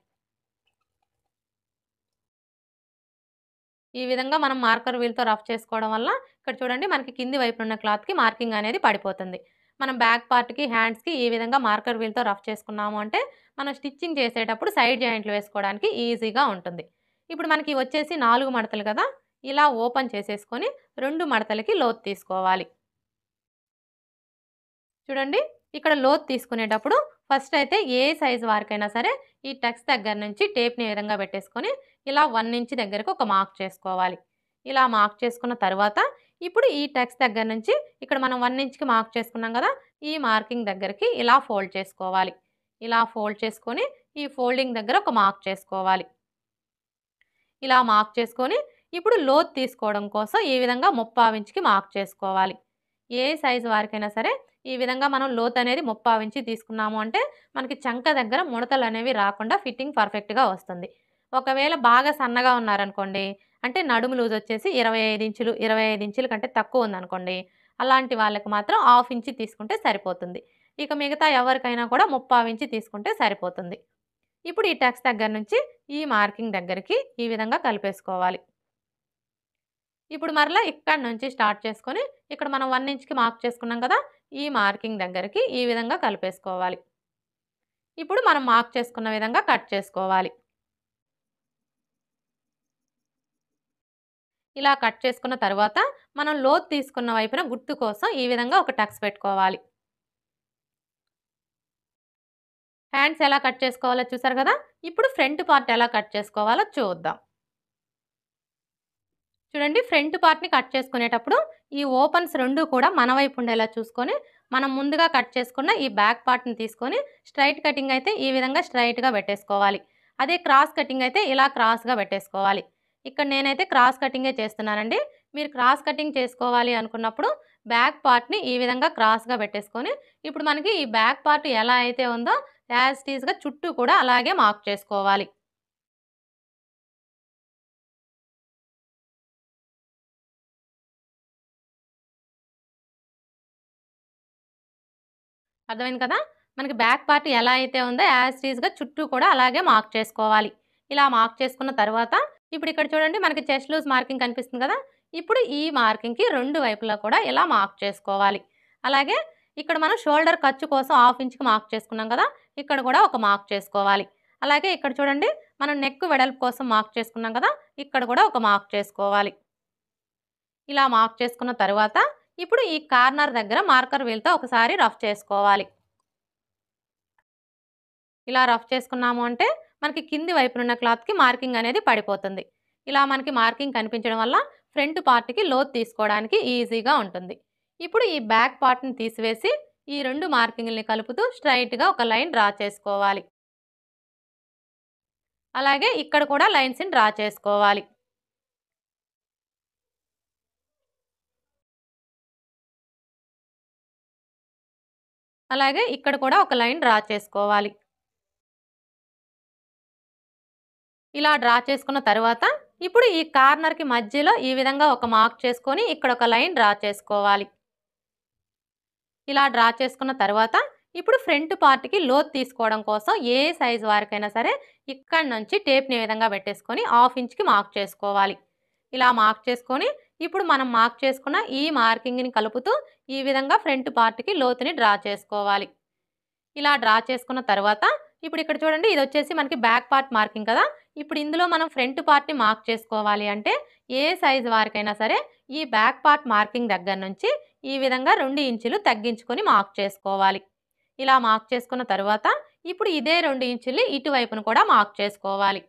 ఈ విధంగా మనం మార్కర్ వీల్తో రఫ్ చేసుకోవడం వల్ల ఇక్కడ చూడండి మనకి కింది వైపు ఉన్న క్లాత్కి మార్కింగ్ అనేది పడిపోతుంది మనం బ్యాక్ పార్ట్కి హ్యాండ్స్కి ఈ విధంగా మార్కర్ వీల్తో రఫ్ చేసుకున్నాము అంటే మనం స్టిచ్చింగ్ చేసేటప్పుడు సైడ్ జాయింట్లు వేసుకోవడానికి ఈజీగా ఉంటుంది ఇప్పుడు మనకి వచ్చేసి నాలుగు మడతలు కదా ఇలా ఓపెన్ చేసేసుకొని రెండు మడతలకి లోతు తీసుకోవాలి చూడండి ఇక్కడ లోత్ తీసుకునేటప్పుడు ఫస్ట్ అయితే ఏ సైజు వారికైనా సరే ఈ టెక్స్ దగ్గర నుంచి టేప్ని విధంగా పెట్టేసుకొని ఇలా వన్ ఇంచ్ దగ్గరకు ఒక మార్క్ చేసుకోవాలి ఇలా మార్క్ చేసుకున్న తర్వాత ఇప్పుడు ఈ టెక్స్ దగ్గర నుంచి ఇక్కడ మనం వన్ ఇంచ్కి మార్క్ చేసుకున్నాం కదా ఈ మార్కింగ్ దగ్గరికి ఇలా ఫోల్డ్ చేసుకోవాలి ఇలా ఫోల్డ్ చేసుకొని ఈ ఫోల్డింగ్ దగ్గర ఒక మార్క్ చేసుకోవాలి ఇలా మార్క్ చేసుకొని ఇప్పుడు లోత్ తీసుకోవడం కోసం ఈ విధంగా ముప్పావించికి మార్క్ చేసుకోవాలి ఏ సైజు వారికైనా సరే ఈ విధంగా మనం లోత్ అనేది ముప్పావించి ఇంచి తీసుకున్నాము అంటే మనకి చంక దగ్గర ముడతలు అనేవి రాకుండా ఫిట్టింగ్ పర్ఫెక్ట్గా వస్తుంది ఒకవేళ బాగా సన్నగా ఉన్నారనుకోండి అంటే నడుము లూజ్ వచ్చేసి ఇరవై ఐదు ఇంచులు ఇరవై ఐదు ఇంచుల కంటే తక్కువ ఉందనుకోండి అలాంటి వాళ్ళకి మాత్రం హాఫ్ ఇంచి తీసుకుంటే సరిపోతుంది ఇక మిగతా ఎవరికైనా కూడా ముప్పావు ఇంచి తీసుకుంటే సరిపోతుంది ఇప్పుడు ఈ టెక్స్ దగ్గర నుంచి ఈ మార్కింగ్ దగ్గరికి ఈ విధంగా కలిపేసుకోవాలి ఇప్పుడు మరలా ఇక్కడ నుంచి స్టార్ట్ చేసుకొని ఇక్కడ మనం వన్ ఇంచ్కి మార్క్ చేసుకున్నాం కదా ఈ మార్కింగ్ దగ్గరికి ఈ విధంగా కలిపేసుకోవాలి ఇప్పుడు మనం మార్క్ చేసుకున్న విధంగా కట్ చేసుకోవాలి ఇలా కట్ చేసుకున్న తర్వాత మనం లోత్ తీసుకున్న వైపున గుర్తు కోసం ఈ విధంగా ఒక టక్స్ పెట్టుకోవాలి హ్యాండ్స్ ఎలా కట్ చేసుకోవాలో చూసారు కదా ఇప్పుడు ఫ్రంట్ పార్ట్ ఎలా కట్ చేసుకోవాలో చూద్దాం చూడండి ఫ్రంట్ పార్ట్ని కట్ చేసుకునేటప్పుడు ఈ ఓపెన్స్ రెండు కూడా మన వైపు ఉండేలా చూసుకొని మనం ముందుగా కట్ చేసుకున్న ఈ బ్యాక్ పార్ట్ని తీసుకొని స్ట్రైట్ కటింగ్ అయితే ఈ విధంగా స్ట్రైట్గా పెట్టేసుకోవాలి అదే క్రాస్ కటింగ్ అయితే ఇలా క్రాస్గా పెట్టేసుకోవాలి ఇక్కడ నేనైతే క్రాస్ కటింగే చేస్తున్నానండి మీరు క్రాస్ కటింగ్ చేసుకోవాలి అనుకున్నప్పుడు బ్యాక్ పార్ట్ని ఈ విధంగా క్రాస్గా పెట్టేసుకొని ఇప్పుడు మనకి ఈ బ్యాక్ పార్ట్ ఎలా అయితే ఉందో యాజ్ టీజ్గా చుట్టూ కూడా అలాగే మార్క్ చేసుకోవాలి అర్థమైంది కదా మనకి బ్యాక్ పార్ట్ ఎలా అయితే ఉందో యాజ్ ఈజ్గా చుట్టూ కూడా అలాగే మార్క్ చేసుకోవాలి ఇలా మార్క్ చేసుకున్న తర్వాత ఇప్పుడు ఇక్కడ చూడండి మనకి చెస్ట్ లూజ్ మార్కింగ్ కనిపిస్తుంది కదా ఇప్పుడు ఈ మార్కింగ్కి రెండు వైపులా కూడా ఇలా మార్క్ చేసుకోవాలి అలాగే ఇక్కడ మనం షోల్డర్ ఖర్చు కోసం హాఫ్ ఇంచ్కి మార్క్ చేసుకున్నాం కదా ఇక్కడ కూడా ఒక మార్క్ చేసుకోవాలి అలాగే ఇక్కడ చూడండి మనం నెక్ వెడల్పు కోసం మార్క్ చేసుకున్నాం కదా ఇక్కడ కూడా ఒక మార్క్ చేసుకోవాలి ఇలా మార్క్ చేసుకున్న తర్వాత ఇప్పుడు ఈ కార్నర్ దగ్గర మార్కర్ వీల్తో ఒకసారి రఫ్ చేసుకోవాలి ఇలా రఫ్ చేసుకున్నాము అంటే మనకి కింది వైపునున్న క్లాత్కి మార్కింగ్ అనేది పడిపోతుంది ఇలా మనకి మార్కింగ్ కనిపించడం వల్ల ఫ్రంట్ పార్ట్కి లోత్ తీసుకోవడానికి ఈజీగా ఉంటుంది ఇప్పుడు ఈ బ్యాక్ పార్ట్ని తీసివేసి ఈ రెండు మార్కింగ్ని కలుపుతూ స్ట్రైట్గా ఒక లైన్ డ్రా చేసుకోవాలి అలాగే ఇక్కడ కూడా లైన్స్ని డ్రా చేసుకోవాలి అలాగే ఇక్కడ కూడా ఒక లైన్ డ్రా చేసుకోవాలి ఇలా డ్రా చేసుకున్న తర్వాత ఇప్పుడు ఈ కార్నర్కి మధ్యలో ఈ విధంగా ఒక మార్క్ చేసుకొని ఇక్కడ ఒక లైన్ డ్రా చేసుకోవాలి ఇలా డ్రా చేసుకున్న తర్వాత ఇప్పుడు ఫ్రంట్ పార్ట్కి లోత్ తీసుకోవడం కోసం ఏ సైజ్ వారికైనా సరే ఇక్కడ నుంచి టేప్ని విధంగా పెట్టేసుకొని హాఫ్ ఇంచ్కి మార్క్ చేసుకోవాలి ఇలా మార్క్ చేసుకొని ఇప్పుడు మనం మార్క్ చేసుకున్న ఈ మార్కింగ్ని కలుపుతూ ఈ విధంగా ఫ్రంట్ పార్ట్కి లోతుని డ్రా చేసుకోవాలి ఇలా డ్రా చేసుకున్న తర్వాత ఇప్పుడు ఇక్కడ చూడండి ఇది వచ్చేసి మనకి బ్యాక్ పార్ట్ మార్కింగ్ కదా ఇప్పుడు ఇందులో మనం ఫ్రంట్ పార్ట్ని మార్క్ చేసుకోవాలి అంటే ఏ సైజు వారికైనా సరే ఈ బ్యాక్ పార్ట్ మార్కింగ్ దగ్గర నుంచి ఈ విధంగా రెండు ఇంచులు తగ్గించుకొని మార్క్ చేసుకోవాలి ఇలా మార్క్ చేసుకున్న తర్వాత ఇప్పుడు ఇదే రెండు ఇంచులు ఇటువైపును కూడా మార్క్ చేసుకోవాలి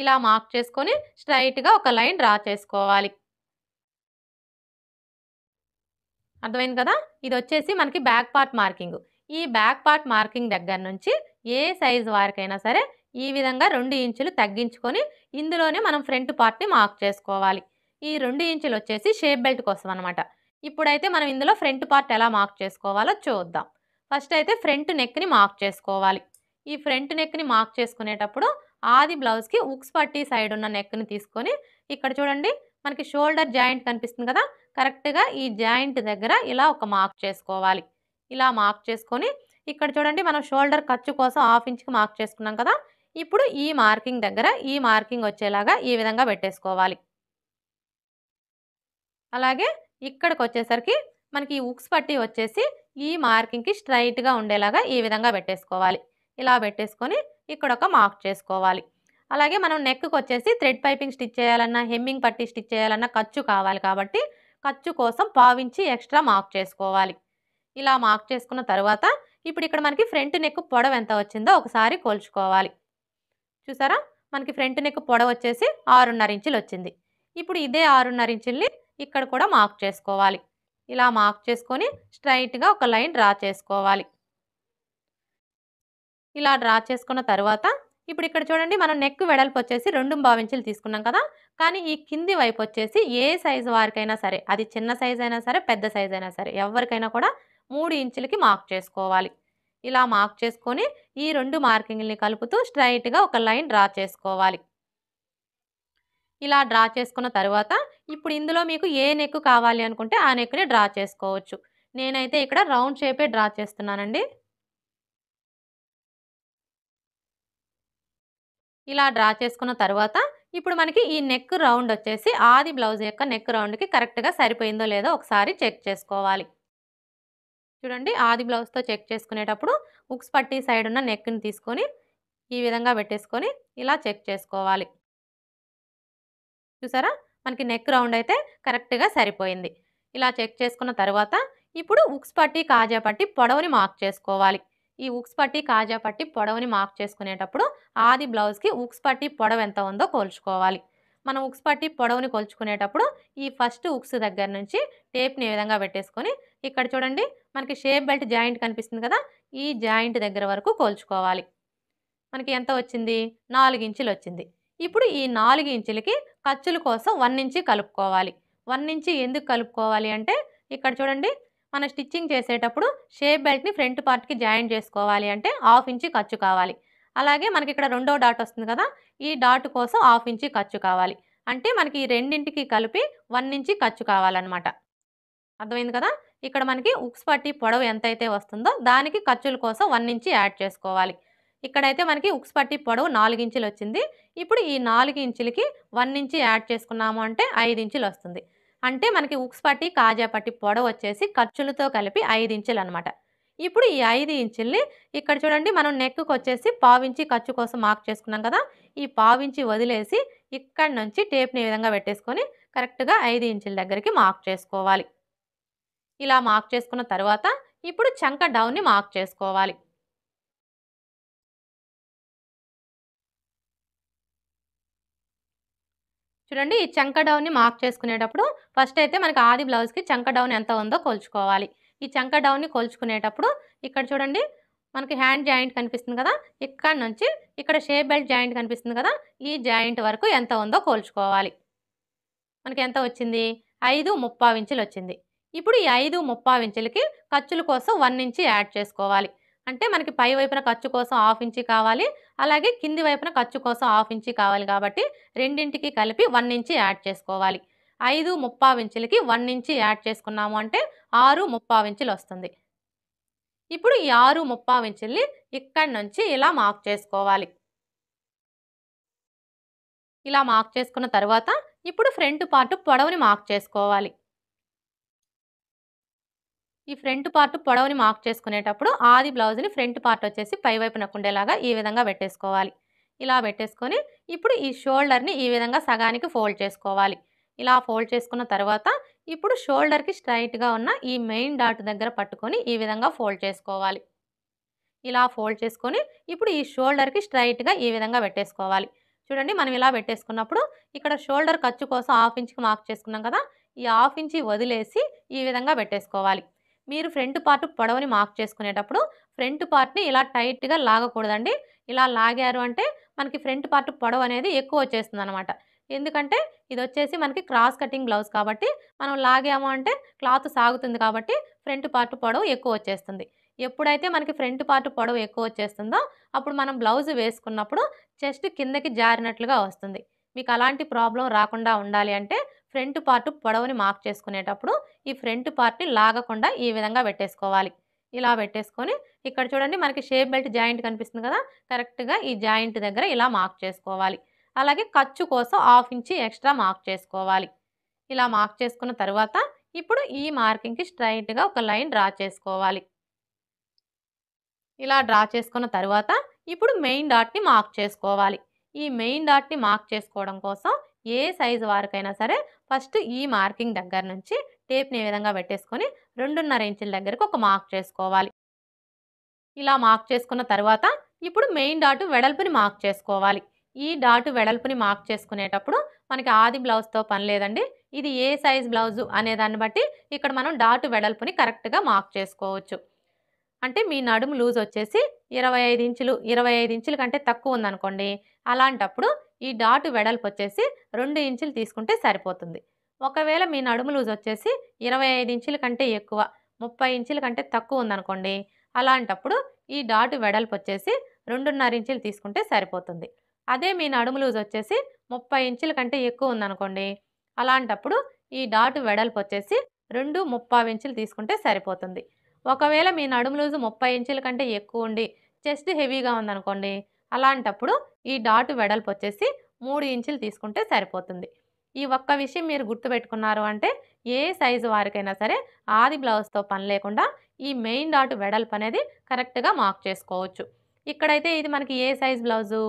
ఇలా మార్క్ చేసుకొని స్ట్రైట్గా ఒక లైన్ డ్రా చేసుకోవాలి అర్థమైంది కదా ఇది వచ్చేసి మనకి బ్యాక్ పార్ట్ మార్కింగ్ ఈ బ్యాక్ పార్ట్ మార్కింగ్ దగ్గర నుంచి ఏ సైజు వారికైనా సరే ఈ విధంగా రెండు ఇంచులు తగ్గించుకొని ఇందులోనే మనం ఫ్రంట్ పార్ట్ని మార్క్ చేసుకోవాలి ఈ రెండు ఇంచులు వచ్చేసి షేప్ బెల్ట్ కోసం అనమాట ఇప్పుడైతే మనం ఇందులో ఫ్రంట్ పార్ట్ ఎలా మార్క్ చేసుకోవాలో చూద్దాం ఫస్ట్ అయితే ఫ్రంట్ నెక్ని మార్క్ చేసుకోవాలి ఈ ఫ్రంట్ నెక్ని మార్క్ చేసుకునేటప్పుడు ఆది బ్లౌజ్కి ఉక్స్ పట్టి సైడ్ ఉన్న నెక్ని తీసుకొని ఇక్కడ చూడండి మనకి షోల్డర్ జాయింట్ కనిపిస్తుంది కదా కరెక్ట్గా ఈ జాయింట్ దగ్గర ఇలా ఒక మార్క్ చేసుకోవాలి ఇలా మార్క్ చేసుకొని ఇక్కడ చూడండి మనం షోల్డర్ ఖర్చు కోసం హాఫ్ ఇంచ్కి మార్క్ చేసుకున్నాం కదా ఇప్పుడు ఈ మార్కింగ్ దగ్గర ఈ మార్కింగ్ వచ్చేలాగా ఈ విధంగా పెట్టేసుకోవాలి అలాగే ఇక్కడికి వచ్చేసరికి మనకి ఈ ఉక్స్ పట్టి వచ్చేసి ఈ మార్కింగ్కి స్ట్రైట్గా ఉండేలాగా ఈ విధంగా పెట్టేసుకోవాలి ఇలా పెట్టేసుకొని ఇక్కడ ఒక మార్క్ చేసుకోవాలి అలాగే మనం నెక్కి వచ్చేసి థ్రెడ్ పైపింగ్ స్టిచ్ చేయాలన్నా హెమ్మింగ్ పట్టి స్టిచ్ చేయాలన్నా ఖర్చు కావాలి కాబట్టి ఖర్చు కోసం పావించి ఎక్స్ట్రా మార్క్ చేసుకోవాలి ఇలా మార్క్ చేసుకున్న తర్వాత ఇప్పుడు ఇక్కడ మనకి ఫ్రంట్ నెక్ పొడవ ఎంత వచ్చిందో ఒకసారి కోల్చుకోవాలి చూసారా మనకి ఫ్రంట్ నెక్ పొడవ వచ్చేసి ఆరున్నర ఇంచులు వచ్చింది ఇప్పుడు ఇదే ఆరున్నర ఇంచుల్ని ఇక్కడ కూడా మార్క్ చేసుకోవాలి ఇలా మార్క్ చేసుకొని స్ట్రైట్గా ఒక లైన్ డ్రా చేసుకోవాలి ఇలా డ్రా చేసుకున్న తర్వాత ఇప్పుడు ఇక్కడ చూడండి మనం నెక్ వెడల్పు వచ్చేసి రెండు బావించులు తీసుకున్నాం కదా కానీ ఈ కింది వైపు వచ్చేసి ఏ సైజు వారికైనా సరే అది చిన్న సైజు అయినా సరే పెద్ద సైజు అయినా సరే ఎవరికైనా కూడా మూడు ఇంచులకి మార్క్ చేసుకోవాలి ఇలా మార్క్ చేసుకొని ఈ రెండు మార్కింగ్ని కలుపుతూ స్ట్రైట్గా ఒక లైన్ డ్రా చేసుకోవాలి ఇలా డ్రా చేసుకున్న తర్వాత ఇప్పుడు ఇందులో మీకు ఏ నెక్ కావాలి అనుకుంటే ఆ నెక్ని డ్రా చేసుకోవచ్చు నేనైతే ఇక్కడ రౌండ్ షేపే డ్రా చేస్తున్నానండి ఇలా డ్రా చేసుకున్న తర్వాత ఇప్పుడు మనకి ఈ నెక్ రౌండ్ వచ్చేసి ఆది బ్లౌజ్ యొక్క నెక్ రౌండ్కి కరెక్ట్గా సరిపోయిందో లేదో ఒకసారి చెక్ చేసుకోవాలి చూడండి ఆది బ్లౌజ్తో చెక్ చేసుకునేటప్పుడు ఉక్స్ పట్టి సైడ్ ఉన్న నెక్ని తీసుకొని ఈ విధంగా పెట్టేసుకొని ఇలా చెక్ చేసుకోవాలి చూసారా మనకి నెక్ రౌండ్ అయితే కరెక్ట్గా సరిపోయింది ఇలా చెక్ చేసుకున్న తర్వాత ఇప్పుడు ఉక్స్ పట్టి కాజా పట్టి పొడవుని మార్క్ చేసుకోవాలి ఈ ఉక్స్ పట్టి కాజా పట్టి పొడవుని మార్క్ చేసుకునేటప్పుడు ఆది బ్లౌజ్కి ఉక్స్ పట్టి పొడవు ఎంత ఉందో కోల్చుకోవాలి మనం ఉక్స్ పట్టి పొడవుని కొలుచుకునేటప్పుడు ఈ ఫస్ట్ ఉక్స్ దగ్గర నుంచి టేప్ని ఈ విధంగా పెట్టేసుకొని ఇక్కడ చూడండి మనకి షేప్ బెల్ట్ జాయింట్ కనిపిస్తుంది కదా ఈ జాయింట్ దగ్గర వరకు కోల్చుకోవాలి మనకి ఎంత వచ్చింది నాలుగు ఇంచులు వచ్చింది ఇప్పుడు ఈ నాలుగు ఇంచులకి ఖర్చుల కోసం వన్ ఇంచి కలుపుకోవాలి వన్ ఇంచి ఎందుకు కలుపుకోవాలి అంటే ఇక్కడ చూడండి మన స్టిచ్చింగ్ చేసేటప్పుడు షేప్ బెల్ట్ని ఫ్రంట్ పార్ట్కి జాయిన్ చేసుకోవాలి అంటే హాఫ్ ఇంచు ఖర్చు కావాలి అలాగే మనకి ఇక్కడ రెండో డాట్ వస్తుంది కదా ఈ డాట్ కోసం హాఫ్ ఇంచు ఖర్చు కావాలి అంటే మనకి ఈ రెండింటికి కలిపి వన్ ఇంచి ఖర్చు కావాలన్నమాట అర్థమైంది కదా ఇక్కడ మనకి ఉక్స్ పట్టి పొడవు ఎంతైతే వస్తుందో దానికి ఖర్చుల కోసం వన్ ఇంచి యాడ్ చేసుకోవాలి ఇక్కడైతే మనకి ఉక్స్ పట్టి పొడవు నాలుగు ఇంచులు వచ్చింది ఇప్పుడు ఈ నాలుగు ఇంచులకి వన్ ఇంచి యాడ్ చేసుకున్నాము అంటే ఐదు ఇంచులు వస్తుంది అంటే మనకి ఉక్స్ పట్టి కాజా పట్టి పొడవు వచ్చేసి ఖర్చులతో కలిపి ఐదు ఇంచులు అనమాట ఇప్పుడు ఈ ఐదు ఇంచుల్ని ఇక్కడ చూడండి మనం నెక్కు వచ్చేసి పావించి ఖర్చు కోసం మార్క్ చేసుకున్నాం కదా ఈ పావించి వదిలేసి ఇక్కడ నుంచి టేప్ని ఈ విధంగా పెట్టేసుకొని కరెక్ట్గా ఐదు ఇంచుల దగ్గరికి మార్క్ చేసుకోవాలి ఇలా మార్క్ చేసుకున్న తర్వాత ఇప్పుడు చంక డౌన్ని మార్క్ చేసుకోవాలి చూడండి ఈ చంక డౌన్ని మార్క్ చేసుకునేటప్పుడు ఫస్ట్ అయితే మనకి ఆది బ్లౌజ్కి చంక డౌన్ ఎంత ఉందో కొలుచుకోవాలి ఈ చంక డౌన్ని కొలుచుకునేటప్పుడు ఇక్కడ చూడండి మనకి హ్యాండ్ జాయింట్ కనిపిస్తుంది కదా ఇక్కడ నుంచి ఇక్కడ షేప్ బెల్ట్ జాయింట్ కనిపిస్తుంది కదా ఈ జాయింట్ వరకు ఎంత ఉందో కోల్చుకోవాలి మనకి ఎంత వచ్చింది ఐదు ముప్పావించులు వచ్చింది ఇప్పుడు ఈ ఐదు ముప్పావించులకి ఇంచులకి ఖర్చుల కోసం వన్ ఇంచి యాడ్ చేసుకోవాలి అంటే మనకి పై వైపున ఖర్చు కోసం హాఫ్ ఇంచి కావాలి అలాగే కింది వైపున ఖర్చు కోసం హాఫ్ ఇంచి కావాలి కాబట్టి రెండింటికి కలిపి వన్ ఇంచి యాడ్ చేసుకోవాలి ఐదు ముప్పావు ఇంచులకి వన్ ఇంచి యాడ్ చేసుకున్నాము అంటే ఆరు ముప్పావు ఇంచులు వస్తుంది ఇప్పుడు ఈ ఆరు ముప్పావు ఇంచుల్ని ఇక్కడి నుంచి ఇలా మార్క్ చేసుకోవాలి ఇలా మార్క్ చేసుకున్న తర్వాత ఇప్పుడు ఫ్రంట్ పార్ట్ పొడవుని మార్క్ చేసుకోవాలి ఈ ఫ్రంట్ పార్ట్ పొడవుని మార్క్ చేసుకునేటప్పుడు ఆది బ్లౌజ్ని ఫ్రంట్ పార్ట్ వచ్చేసి పైవైపున కుండేలాగా ఈ విధంగా పెట్టేసుకోవాలి ఇలా పెట్టేసుకొని ఇప్పుడు ఈ షోల్డర్ని ఈ విధంగా సగానికి ఫోల్డ్ చేసుకోవాలి ఇలా ఫోల్డ్ చేసుకున్న తర్వాత ఇప్పుడు షోల్డర్కి స్ట్రైట్గా ఉన్న ఈ మెయిన్ డాట్ దగ్గర పట్టుకొని ఈ విధంగా ఫోల్డ్ చేసుకోవాలి ఇలా ఫోల్డ్ చేసుకొని ఇప్పుడు ఈ షోల్డర్కి స్ట్రైట్గా ఈ విధంగా పెట్టేసుకోవాలి చూడండి మనం ఇలా పెట్టేసుకున్నప్పుడు ఇక్కడ షోల్డర్ ఖర్చు కోసం హాఫ్ ఇంచ్కి మార్క్ చేసుకున్నాం కదా ఈ హాఫ్ ఇంచి వదిలేసి ఈ విధంగా పెట్టేసుకోవాలి మీరు ఫ్రంట్ పార్ట్ పొడవని మార్క్ చేసుకునేటప్పుడు ఫ్రంట్ పార్ట్ని ఇలా టైట్గా లాగకూడదండి ఇలా లాగారు అంటే మనకి ఫ్రంట్ పార్ట్ పొడవు అనేది ఎక్కువ వచ్చేస్తుంది అనమాట ఎందుకంటే ఇది వచ్చేసి మనకి క్రాస్ కటింగ్ బ్లౌజ్ కాబట్టి మనం లాగాము అంటే క్లాత్ సాగుతుంది కాబట్టి ఫ్రంట్ పార్ట్ పొడవు ఎక్కువ వచ్చేస్తుంది ఎప్పుడైతే మనకి ఫ్రంట్ పార్ట్ పొడవు ఎక్కువ వచ్చేస్తుందో అప్పుడు మనం బ్లౌజ్ వేసుకున్నప్పుడు చెస్ట్ కిందకి జారినట్లుగా వస్తుంది మీకు అలాంటి ప్రాబ్లం రాకుండా ఉండాలి అంటే ఫ్రంట్ పార్ట్ పొడవుని మార్క్ చేసుకునేటప్పుడు ఈ ఫ్రంట్ పార్ట్ని లాగకుండా ఈ విధంగా పెట్టేసుకోవాలి ఇలా పెట్టేసుకొని ఇక్కడ చూడండి మనకి షేప్ బెల్ట్ జాయింట్ కనిపిస్తుంది కదా కరెక్ట్గా ఈ జాయింట్ దగ్గర ఇలా మార్క్ చేసుకోవాలి అలాగే ఖర్చు కోసం హాఫ్ ఇంచి ఎక్స్ట్రా మార్క్ చేసుకోవాలి ఇలా మార్క్ చేసుకున్న తర్వాత ఇప్పుడు ఈ మార్కింగ్కి స్ట్రైట్గా ఒక లైన్ డ్రా చేసుకోవాలి ఇలా డ్రా చేసుకున్న తర్వాత ఇప్పుడు మెయిన్ డాట్ని మార్క్ చేసుకోవాలి ఈ మెయిన్ డాట్ని మార్క్ చేసుకోవడం కోసం ఏ సైజు వారికైనా సరే ఫస్ట్ ఈ మార్కింగ్ దగ్గర నుంచి టేప్ని ఏ విధంగా పెట్టేసుకొని రెండున్నర ఇంచుల దగ్గరకు ఒక మార్క్ చేసుకోవాలి ఇలా మార్క్ చేసుకున్న తర్వాత ఇప్పుడు మెయిన్ డాటు వెడల్పుని మార్క్ చేసుకోవాలి ఈ డాటు వెడల్పుని మార్క్ చేసుకునేటప్పుడు మనకి ఆది బ్లౌజ్తో పని లేదండి ఇది ఏ సైజ్ బ్లౌజు అనే దాన్ని బట్టి ఇక్కడ మనం డాటు వెడల్పుని కరెక్ట్గా మార్క్ చేసుకోవచ్చు అంటే మీ నడుము లూజ్ వచ్చేసి ఇరవై ఐదు ఇంచులు ఇరవై ఐదు ఇంచుల కంటే తక్కువ ఉందనుకోండి అలాంటప్పుడు ఈ డాటు వెడల్పు వచ్చేసి రెండు ఇంచులు తీసుకుంటే సరిపోతుంది ఒకవేళ మీ నడుము లూజ్ వచ్చేసి ఇరవై ఐదు ఇంచుల కంటే ఎక్కువ ముప్పై ఇంచుల కంటే తక్కువ ఉందనుకోండి అలాంటప్పుడు ఈ డాటు వెడల్పు వచ్చేసి రెండున్నర ఇంచులు తీసుకుంటే సరిపోతుంది అదే మీ నడుము లూజ్ వచ్చేసి ముప్పై ఇంచుల కంటే ఎక్కువ ఉందనుకోండి అలాంటప్పుడు ఈ డాటు వెడల్పు వచ్చేసి రెండు ముప్పై ఇంచులు తీసుకుంటే సరిపోతుంది ఒకవేళ మీ నడుము లూజు ముప్పై ఇంచుల కంటే ఎక్కువ ఉండి చెస్ట్ హెవీగా ఉందనుకోండి అలాంటప్పుడు ఈ డాట్ వెడల్పు వచ్చేసి మూడు ఇంచులు తీసుకుంటే సరిపోతుంది ఈ ఒక్క విషయం మీరు గుర్తుపెట్టుకున్నారు అంటే ఏ సైజు వారికైనా సరే ఆది బ్లౌజ్తో పని లేకుండా ఈ మెయిన్ డాట్ వెడల్పు అనేది కరెక్ట్గా మార్క్ చేసుకోవచ్చు ఇక్కడైతే ఇది మనకి ఏ సైజ్ బ్లౌజు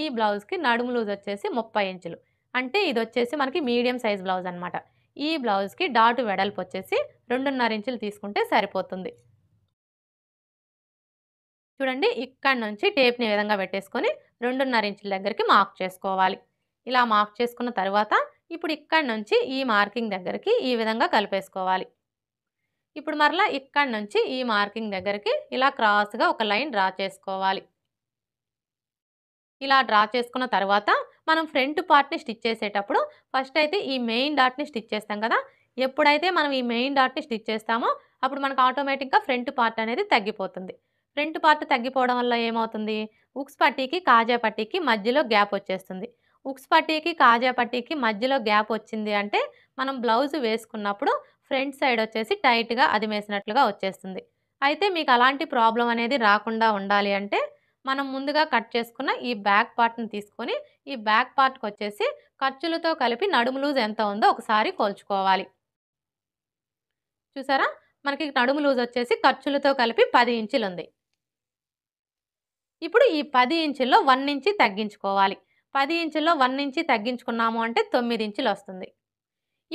ఈ బ్లౌజ్కి నడుము లూజ్ వచ్చేసి ముప్పై ఇంచులు అంటే ఇది వచ్చేసి మనకి మీడియం సైజ్ బ్లౌజ్ అనమాట ఈ బ్లౌజ్కి డాటు వెడల్పు వచ్చేసి రెండున్నర ఇంచులు తీసుకుంటే సరిపోతుంది చూడండి ఇక్కడ నుంచి టేప్ని విధంగా పెట్టేసుకొని రెండున్నర ఇంచుల దగ్గరికి మార్క్ చేసుకోవాలి ఇలా మార్క్ చేసుకున్న తర్వాత ఇప్పుడు ఇక్కడ నుంచి ఈ మార్కింగ్ దగ్గరికి ఈ విధంగా కలిపేసుకోవాలి ఇప్పుడు మరలా ఇక్కడ నుంచి ఈ మార్కింగ్ దగ్గరికి ఇలా క్రాస్గా ఒక లైన్ డ్రా చేసుకోవాలి ఇలా డ్రా చేసుకున్న తర్వాత మనం ఫ్రంట్ పార్ట్ని స్టిచ్ చేసేటప్పుడు ఫస్ట్ అయితే ఈ మెయిన్ డాట్ని స్టిచ్ చేస్తాం కదా ఎప్పుడైతే మనం ఈ మెయిన్ డాట్ని స్టిచ్ చేస్తామో అప్పుడు మనకు ఆటోమేటిక్గా ఫ్రంట్ పార్ట్ అనేది తగ్గిపోతుంది ఫ్రంట్ పార్ట్ తగ్గిపోవడం వల్ల ఏమవుతుంది ఉక్స్ పట్టీకి కాజా పట్టీకి మధ్యలో గ్యాప్ వచ్చేస్తుంది ఉక్స్ పట్టీకి కాజా పట్టీకి మధ్యలో గ్యాప్ వచ్చింది అంటే మనం బ్లౌజ్ వేసుకున్నప్పుడు ఫ్రంట్ సైడ్ వచ్చేసి టైట్గా అదిమేసినట్లుగా వచ్చేస్తుంది అయితే మీకు అలాంటి ప్రాబ్లం అనేది రాకుండా ఉండాలి అంటే మనం ముందుగా కట్ చేసుకున్న ఈ బ్యాక్ పార్ట్ని తీసుకొని ఈ బ్యాక్ పార్ట్కి వచ్చేసి ఖర్చులతో కలిపి నడుము లూజ్ ఎంత ఉందో ఒకసారి కోల్చుకోవాలి చూసారా మనకి నడుము లూజ్ వచ్చేసి ఖర్చులతో కలిపి పది ఇంచులు ఉంది ఇప్పుడు ఈ పది ఇంచుల్లో వన్ ఇంచి తగ్గించుకోవాలి పది ఇంచుల్లో వన్ ఇంచి తగ్గించుకున్నాము అంటే తొమ్మిది ఇంచులు వస్తుంది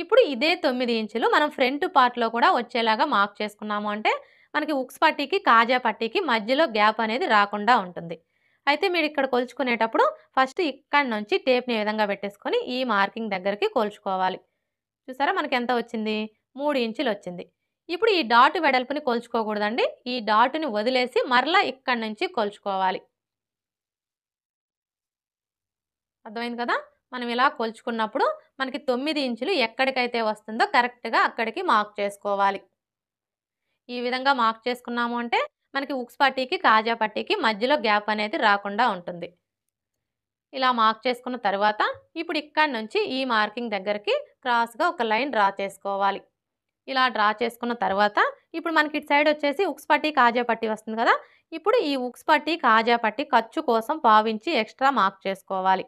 ఇప్పుడు ఇదే తొమ్మిది ఇంచులు మనం ఫ్రంట్ పార్ట్లో కూడా వచ్చేలాగా మార్క్ చేసుకున్నాము అంటే మనకి ఉక్స్ పట్టీకి కాజా పట్టీకి మధ్యలో గ్యాప్ అనేది రాకుండా ఉంటుంది అయితే మీరు ఇక్కడ కొలుచుకునేటప్పుడు ఫస్ట్ ఇక్కడ నుంచి టేప్ని ఏ విధంగా పెట్టేసుకొని ఈ మార్కింగ్ దగ్గరికి కొలుచుకోవాలి చూసారా మనకి ఎంత వచ్చింది మూడు ఇంచులు వచ్చింది ఇప్పుడు ఈ డాట్ వెడల్పుని కొలుచుకోకూడదండి ఈ డాట్ని వదిలేసి మరలా ఇక్కడి నుంచి కొలుచుకోవాలి అర్థమైంది కదా మనం ఇలా కొలుచుకున్నప్పుడు మనకి తొమ్మిది ఇంచులు ఎక్కడికైతే వస్తుందో కరెక్ట్గా అక్కడికి మార్క్ చేసుకోవాలి ఈ విధంగా మార్క్ చేసుకున్నాము అంటే మనకి ఉక్స్ పట్టీకి కాజా పట్టీకి మధ్యలో గ్యాప్ అనేది రాకుండా ఉంటుంది ఇలా మార్క్ చేసుకున్న తర్వాత ఇప్పుడు ఇక్కడి నుంచి ఈ మార్కింగ్ దగ్గరికి క్రాస్గా ఒక లైన్ డ్రా చేసుకోవాలి ఇలా డ్రా చేసుకున్న తర్వాత ఇప్పుడు మనకి ఇటు సైడ్ వచ్చేసి ఉక్స్ పట్టి కాజా పట్టీ వస్తుంది కదా ఇప్పుడు ఈ ఉక్స్ పట్టి కాజా పట్టీ ఖర్చు కోసం పావించి ఎక్స్ట్రా మార్క్ చేసుకోవాలి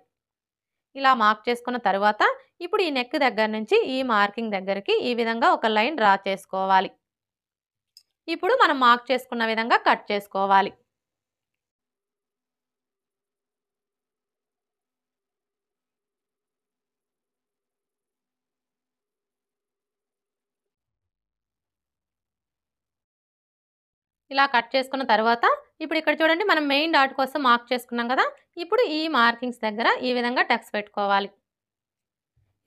ఇలా మార్క్ చేసుకున్న తర్వాత ఇప్పుడు ఈ నెక్ దగ్గర నుంచి ఈ మార్కింగ్ దగ్గరికి ఈ విధంగా ఒక లైన్ డ్రా చేసుకోవాలి ఇప్పుడు మనం మార్క్ చేసుకున్న విధంగా కట్ చేసుకోవాలి ఇలా కట్ చేసుకున్న తర్వాత ఇప్పుడు ఇక్కడ చూడండి మనం మెయిన్ డాట్ కోసం మార్క్ చేసుకున్నాం కదా ఇప్పుడు ఈ మార్కింగ్స్ దగ్గర ఈ విధంగా టెక్స్ పెట్టుకోవాలి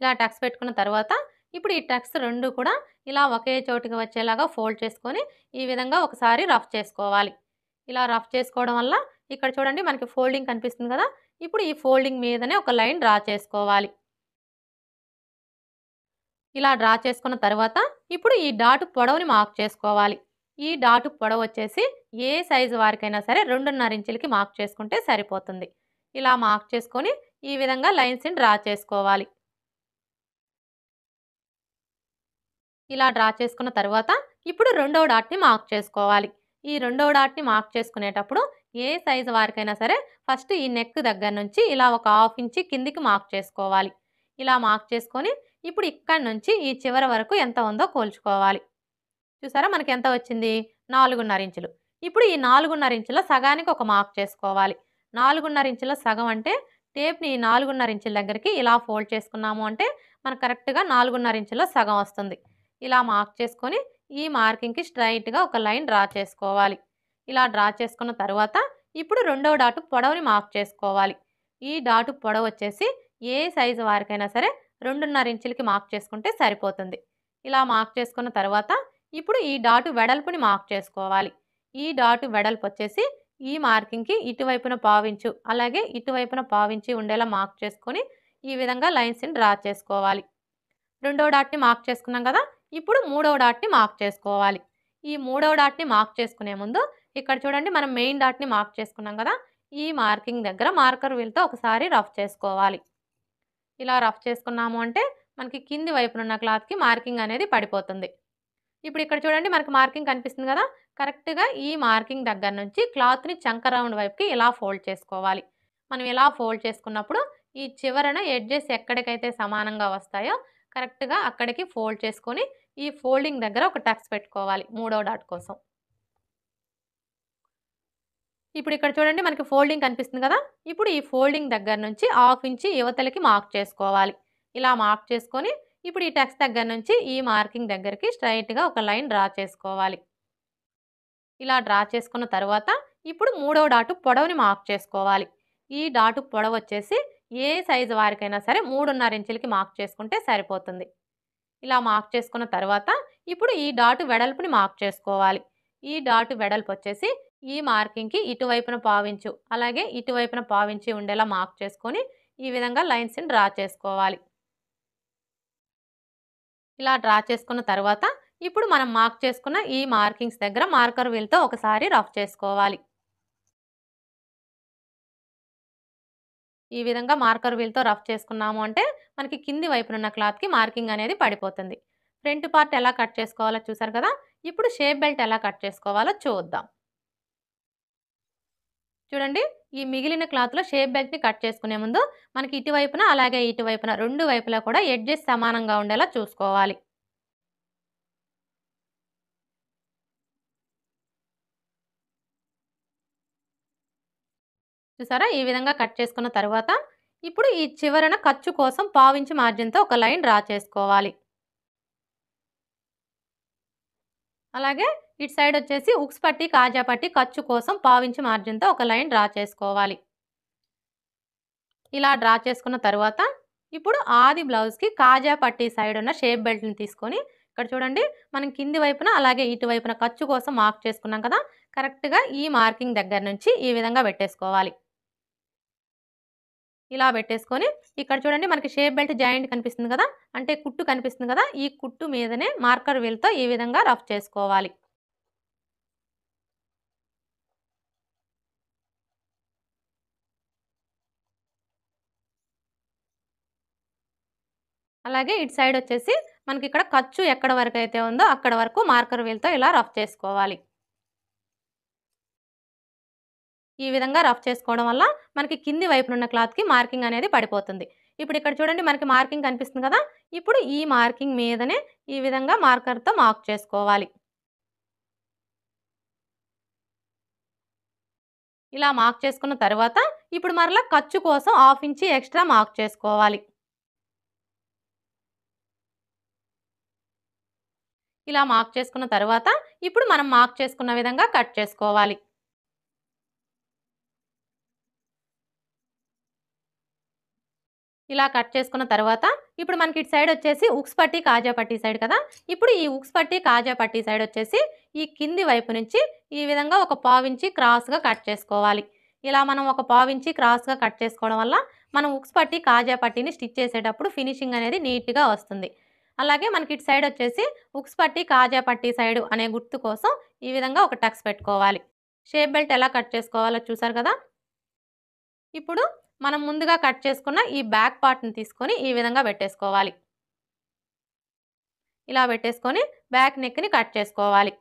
ఇలా టెక్స్ పెట్టుకున్న తర్వాత ఇప్పుడు ఈ టక్స్ రెండు కూడా ఇలా ఒకే చోటుకి వచ్చేలాగా ఫోల్డ్ చేసుకొని ఈ విధంగా ఒకసారి రఫ్ చేసుకోవాలి ఇలా రఫ్ చేసుకోవడం వల్ల ఇక్కడ చూడండి మనకి ఫోల్డింగ్ కనిపిస్తుంది కదా ఇప్పుడు ఈ ఫోల్డింగ్ మీదనే ఒక లైన్ డ్రా చేసుకోవాలి ఇలా డ్రా చేసుకున్న తర్వాత ఇప్పుడు ఈ డాటు పొడవుని మార్క్ చేసుకోవాలి ఈ డాటు పొడవు వచ్చేసి ఏ సైజు వారికైనా సరే రెండున్నర ఇంచులకి మార్క్ చేసుకుంటే సరిపోతుంది ఇలా మార్క్ చేసుకొని ఈ విధంగా లైన్స్ని డ్రా చేసుకోవాలి ఇలా డ్రా చేసుకున్న తర్వాత ఇప్పుడు రెండవ డాట్ని మార్క్ చేసుకోవాలి ఈ రెండవ డాట్ని మార్క్ చేసుకునేటప్పుడు ఏ సైజు వారికైనా సరే ఫస్ట్ ఈ నెక్ దగ్గర నుంచి ఇలా ఒక హాఫ్ ఇంచి కిందికి మార్క్ చేసుకోవాలి ఇలా మార్క్ చేసుకొని ఇప్పుడు ఇక్కడ నుంచి ఈ చివరి వరకు ఎంత ఉందో కోల్చుకోవాలి చూసారా మనకి ఎంత వచ్చింది నాలుగున్నర ఇంచులు ఇప్పుడు ఈ నాలుగున్నర ఇంచుల సగానికి ఒక మార్క్ చేసుకోవాలి నాలుగున్నర ఇంచుల సగం అంటే టేప్ని నాలుగున్నర ఇంచుల దగ్గరికి ఇలా ఫోల్డ్ చేసుకున్నాము అంటే మనకు కరెక్ట్గా నాలుగున్నర ఇంచుల సగం వస్తుంది ఇలా మార్క్ చేసుకొని ఈ మార్కింగ్కి స్ట్రైట్గా ఒక లైన్ డ్రా చేసుకోవాలి ఇలా డ్రా చేసుకున్న తర్వాత ఇప్పుడు రెండవ డాటు పొడవుని మార్క్ చేసుకోవాలి ఈ డాటు పొడవు వచ్చేసి ఏ సైజు వారికైనా సరే రెండున్నర ఇంచులకి మార్క్ చేసుకుంటే సరిపోతుంది ఇలా మార్క్ చేసుకున్న తర్వాత ఇప్పుడు ఈ డాటు వెడల్పుని మార్క్ చేసుకోవాలి ఈ డాటు వెడల్పు వచ్చేసి ఈ మార్కింగ్కి ఇటువైపున పావించు అలాగే ఇటువైపున పావించి ఉండేలా మార్క్ చేసుకొని ఈ విధంగా లైన్స్ని డ్రా చేసుకోవాలి రెండో డాట్ని మార్క్ చేసుకున్నాం కదా ఇప్పుడు మూడవ డాట్ని మార్క్ చేసుకోవాలి ఈ మూడవ డాట్ని మార్క్ చేసుకునే ముందు ఇక్కడ చూడండి మనం మెయిన్ డాట్ని మార్క్ చేసుకున్నాం కదా ఈ మార్కింగ్ దగ్గర మార్కర్ వీల్తో ఒకసారి రఫ్ చేసుకోవాలి ఇలా రఫ్ చేసుకున్నాము అంటే మనకి కింది వైపునున్న క్లాత్కి మార్కింగ్ అనేది పడిపోతుంది ఇప్పుడు ఇక్కడ చూడండి మనకి మార్కింగ్ కనిపిస్తుంది కదా కరెక్ట్గా ఈ మార్కింగ్ దగ్గర నుంచి క్లాత్ని చంక రౌండ్ వైపుకి ఇలా ఫోల్డ్ చేసుకోవాలి మనం ఇలా ఫోల్డ్ చేసుకున్నప్పుడు ఈ చివరన ఎడ్జెస్ ఎక్కడికైతే సమానంగా వస్తాయో కరెక్ట్గా అక్కడికి ఫోల్డ్ చేసుకొని ఈ ఫోల్డింగ్ దగ్గర ఒక టక్స్ పెట్టుకోవాలి మూడో డాట్ కోసం ఇప్పుడు ఇక్కడ చూడండి మనకి ఫోల్డింగ్ కనిపిస్తుంది కదా ఇప్పుడు ఈ ఫోల్డింగ్ దగ్గర నుంచి హాఫ్ ఇంచి యువతలకి మార్క్ చేసుకోవాలి ఇలా మార్క్ చేసుకొని ఇప్పుడు ఈ టెక్స్ట్ దగ్గర నుంచి ఈ మార్కింగ్ దగ్గరికి స్ట్రైట్గా ఒక లైన్ డ్రా చేసుకోవాలి ఇలా డ్రా చేసుకున్న తర్వాత ఇప్పుడు మూడో డాటు పొడవుని మార్క్ చేసుకోవాలి ఈ డాటు పొడవు వచ్చేసి ఏ సైజు వారికైనా సరే మూడున్నర ఇంచులకి మార్క్ చేసుకుంటే సరిపోతుంది ఇలా మార్క్ చేసుకున్న తర్వాత ఇప్పుడు ఈ డాటు వెడల్పుని మార్క్ చేసుకోవాలి ఈ డాటు వెడల్పు వచ్చేసి ఈ మార్కింగ్కి ఇటువైపున పావించు అలాగే ఇటువైపున పావించి ఉండేలా మార్క్ చేసుకొని ఈ విధంగా లైన్స్ని డ్రా చేసుకోవాలి ఇలా డ్రా చేసుకున్న తర్వాత ఇప్పుడు మనం మార్క్ చేసుకున్న ఈ మార్కింగ్స్ దగ్గర మార్కర్ వీల్తో ఒకసారి రఫ్ చేసుకోవాలి ఈ విధంగా మార్కర్ వీల్తో రఫ్ చేసుకున్నాము అంటే మనకి కింది వైపునున్న క్లాత్కి మార్కింగ్ అనేది పడిపోతుంది ఫ్రంట్ పార్ట్ ఎలా కట్ చేసుకోవాలో చూసారు కదా ఇప్పుడు షేప్ బెల్ట్ ఎలా కట్ చేసుకోవాలో చూద్దాం చూడండి ఈ మిగిలిన క్లాత్లో షేప్ బెల్ట్ని కట్ చేసుకునే ముందు మనకి ఇటువైపున అలాగే ఇటువైపున రెండు వైపులా కూడా ఎడ్జెస్ సమానంగా ఉండేలా చూసుకోవాలి చూసారా ఈ విధంగా కట్ చేసుకున్న తర్వాత ఇప్పుడు ఈ చివరన ఖర్చు కోసం పావించి మార్జిన్తో ఒక లైన్ డ్రా చేసుకోవాలి అలాగే ఇటు సైడ్ వచ్చేసి ఉక్స్ పట్టి కాజా పట్టి ఖర్చు కోసం పావించి మార్జిన్తో ఒక లైన్ డ్రా చేసుకోవాలి ఇలా డ్రా చేసుకున్న తర్వాత ఇప్పుడు ఆది బ్లౌజ్కి కాజా పట్టి సైడ్ ఉన్న షేప్ బెల్ట్ని తీసుకొని ఇక్కడ చూడండి మనం కింది వైపున అలాగే ఇటువైపున ఖర్చు కోసం మార్క్ చేసుకున్నాం కదా కరెక్ట్గా ఈ మార్కింగ్ దగ్గర నుంచి ఈ విధంగా పెట్టేసుకోవాలి ఇలా పెట్టేసుకొని ఇక్కడ చూడండి మనకి షేప్ బెల్ట్ జాయింట్ కనిపిస్తుంది కదా అంటే కుట్టు కనిపిస్తుంది కదా ఈ కుట్టు మీదనే మార్కర్ వీల్తో ఈ విధంగా రఫ్ చేసుకోవాలి అలాగే ఇటు సైడ్ వచ్చేసి మనకి ఇక్కడ ఖర్చు ఎక్కడ వరకు అయితే ఉందో అక్కడ వరకు మార్కర్ వీల్తో ఇలా రఫ్ చేసుకోవాలి ఈ విధంగా రఫ్ చేసుకోవడం వల్ల మనకి కింది ఉన్న క్లాత్కి మార్కింగ్ అనేది పడిపోతుంది ఇప్పుడు ఇక్కడ చూడండి మనకి మార్కింగ్ కనిపిస్తుంది కదా ఇప్పుడు ఈ మార్కింగ్ మీదనే ఈ విధంగా మార్కర్తో మార్క్ చేసుకోవాలి ఇలా మార్క్ చేసుకున్న తర్వాత ఇప్పుడు మరలా ఖర్చు కోసం హాఫ్ ఇంచి ఎక్స్ట్రా మార్క్ చేసుకోవాలి ఇలా మార్క్ చేసుకున్న తర్వాత ఇప్పుడు మనం మార్క్ చేసుకున్న విధంగా కట్ చేసుకోవాలి ఇలా కట్ చేసుకున్న తర్వాత ఇప్పుడు మనకి ఇటు సైడ్ వచ్చేసి ఉక్స్ పట్టి కాజా పట్టి సైడ్ కదా ఇప్పుడు ఈ ఉక్స్ పట్టి కాజా పట్టి సైడ్ వచ్చేసి ఈ కింది వైపు నుంచి ఈ విధంగా ఒక పావించి క్రాస్గా కట్ చేసుకోవాలి ఇలా మనం ఒక పావించి క్రాస్గా కట్ చేసుకోవడం వల్ల మనం ఉక్స్ పట్టి కాజా పట్టిని స్టిచ్ చేసేటప్పుడు ఫినిషింగ్ అనేది నీట్గా వస్తుంది అలాగే మనకి ఇటు సైడ్ వచ్చేసి ఉక్స్ పట్టి కాజా పట్టి సైడ్ అనే గుర్తు కోసం ఈ విధంగా ఒక టక్స్ పెట్టుకోవాలి షేప్ బెల్ట్ ఎలా కట్ చేసుకోవాలో చూసారు కదా ఇప్పుడు మనం ముందుగా కట్ చేసుకున్న ఈ బ్యాక్ పార్ట్ని తీసుకొని ఈ విధంగా పెట్టేసుకోవాలి ఇలా పెట్టేసుకొని బ్యాక్ నెక్ని కట్ చేసుకోవాలి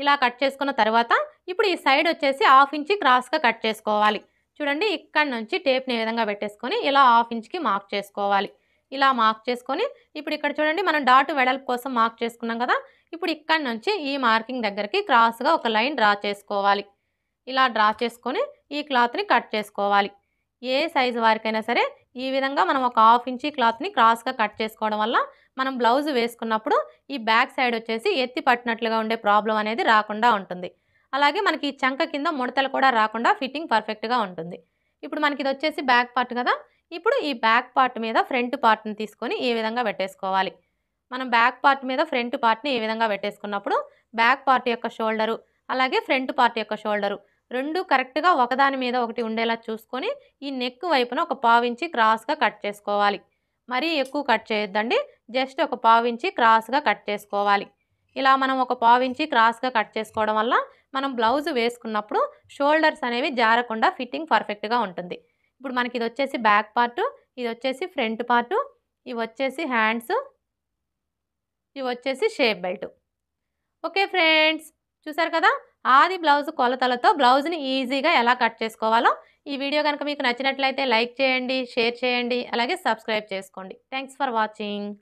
ఇలా కట్ చేసుకున్న తర్వాత ఇప్పుడు ఈ సైడ్ వచ్చేసి హాఫ్ ఇంచి క్రాస్గా కట్ చేసుకోవాలి చూడండి ఇక్కడ నుంచి టేప్ని ఏ విధంగా పెట్టేసుకొని ఇలా హాఫ్ ఇంచ్కి మార్క్ చేసుకోవాలి ఇలా మార్క్ చేసుకొని ఇప్పుడు ఇక్కడ చూడండి మనం డాట్ వెడల్పు కోసం మార్క్ చేసుకున్నాం కదా ఇప్పుడు ఇక్కడి నుంచి ఈ మార్కింగ్ దగ్గరికి క్రాస్గా ఒక లైన్ డ్రా చేసుకోవాలి ఇలా డ్రా చేసుకొని ఈ క్లాత్ని కట్ చేసుకోవాలి ఏ సైజు వారికైనా సరే ఈ విధంగా మనం ఒక హాఫ్ ఇంచి క్లాత్ని క్రాస్గా కట్ చేసుకోవడం వల్ల మనం బ్లౌజ్ వేసుకున్నప్పుడు ఈ బ్యాక్ సైడ్ వచ్చేసి ఎత్తి పట్టినట్లుగా ఉండే ప్రాబ్లం అనేది రాకుండా ఉంటుంది అలాగే మనకి ఈ చంక కింద ముడతలు కూడా రాకుండా ఫిట్టింగ్ పర్ఫెక్ట్గా ఉంటుంది ఇప్పుడు మనకి ఇది వచ్చేసి బ్యాక్ పార్ట్ కదా ఇప్పుడు ఈ బ్యాక్ పార్ట్ మీద ఫ్రంట్ పార్ట్ని తీసుకొని ఈ విధంగా పెట్టేసుకోవాలి మనం బ్యాక్ పార్ట్ మీద ఫ్రంట్ పార్ట్ని ఈ విధంగా పెట్టేసుకున్నప్పుడు బ్యాక్ పార్ట్ యొక్క షోల్డరు అలాగే ఫ్రంట్ పార్ట్ యొక్క షోల్డరు రెండు కరెక్ట్గా ఒకదాని మీద ఒకటి ఉండేలా చూసుకొని ఈ నెక్ వైపున ఒక పావించి క్రాస్గా కట్ చేసుకోవాలి మరీ ఎక్కువ కట్ చేయొద్దండి జస్ట్ ఒక పావించి క్రాస్గా కట్ చేసుకోవాలి ఇలా మనం ఒక పావించి క్రాస్గా కట్ చేసుకోవడం వల్ల మనం బ్లౌజ్ వేసుకున్నప్పుడు షోల్డర్స్ అనేవి జారకుండా ఫిట్టింగ్ పర్ఫెక్ట్గా ఉంటుంది ఇప్పుడు మనకి ఇది వచ్చేసి బ్యాక్ పార్ట్ ఇది వచ్చేసి ఫ్రంట్ పార్ట్ ఇవి వచ్చేసి హ్యాండ్స్ ఇవి వచ్చేసి షేప్ బెల్ట్ ఓకే ఫ్రెండ్స్ చూసారు కదా ఆది బ్లౌజ్ కొలతలతో బ్లౌజ్ని ఈజీగా ఎలా కట్ చేసుకోవాలో ఈ వీడియో కనుక మీకు నచ్చినట్లయితే లైక్ చేయండి షేర్ చేయండి అలాగే సబ్స్క్రైబ్ చేసుకోండి థ్యాంక్స్ ఫర్ వాచింగ్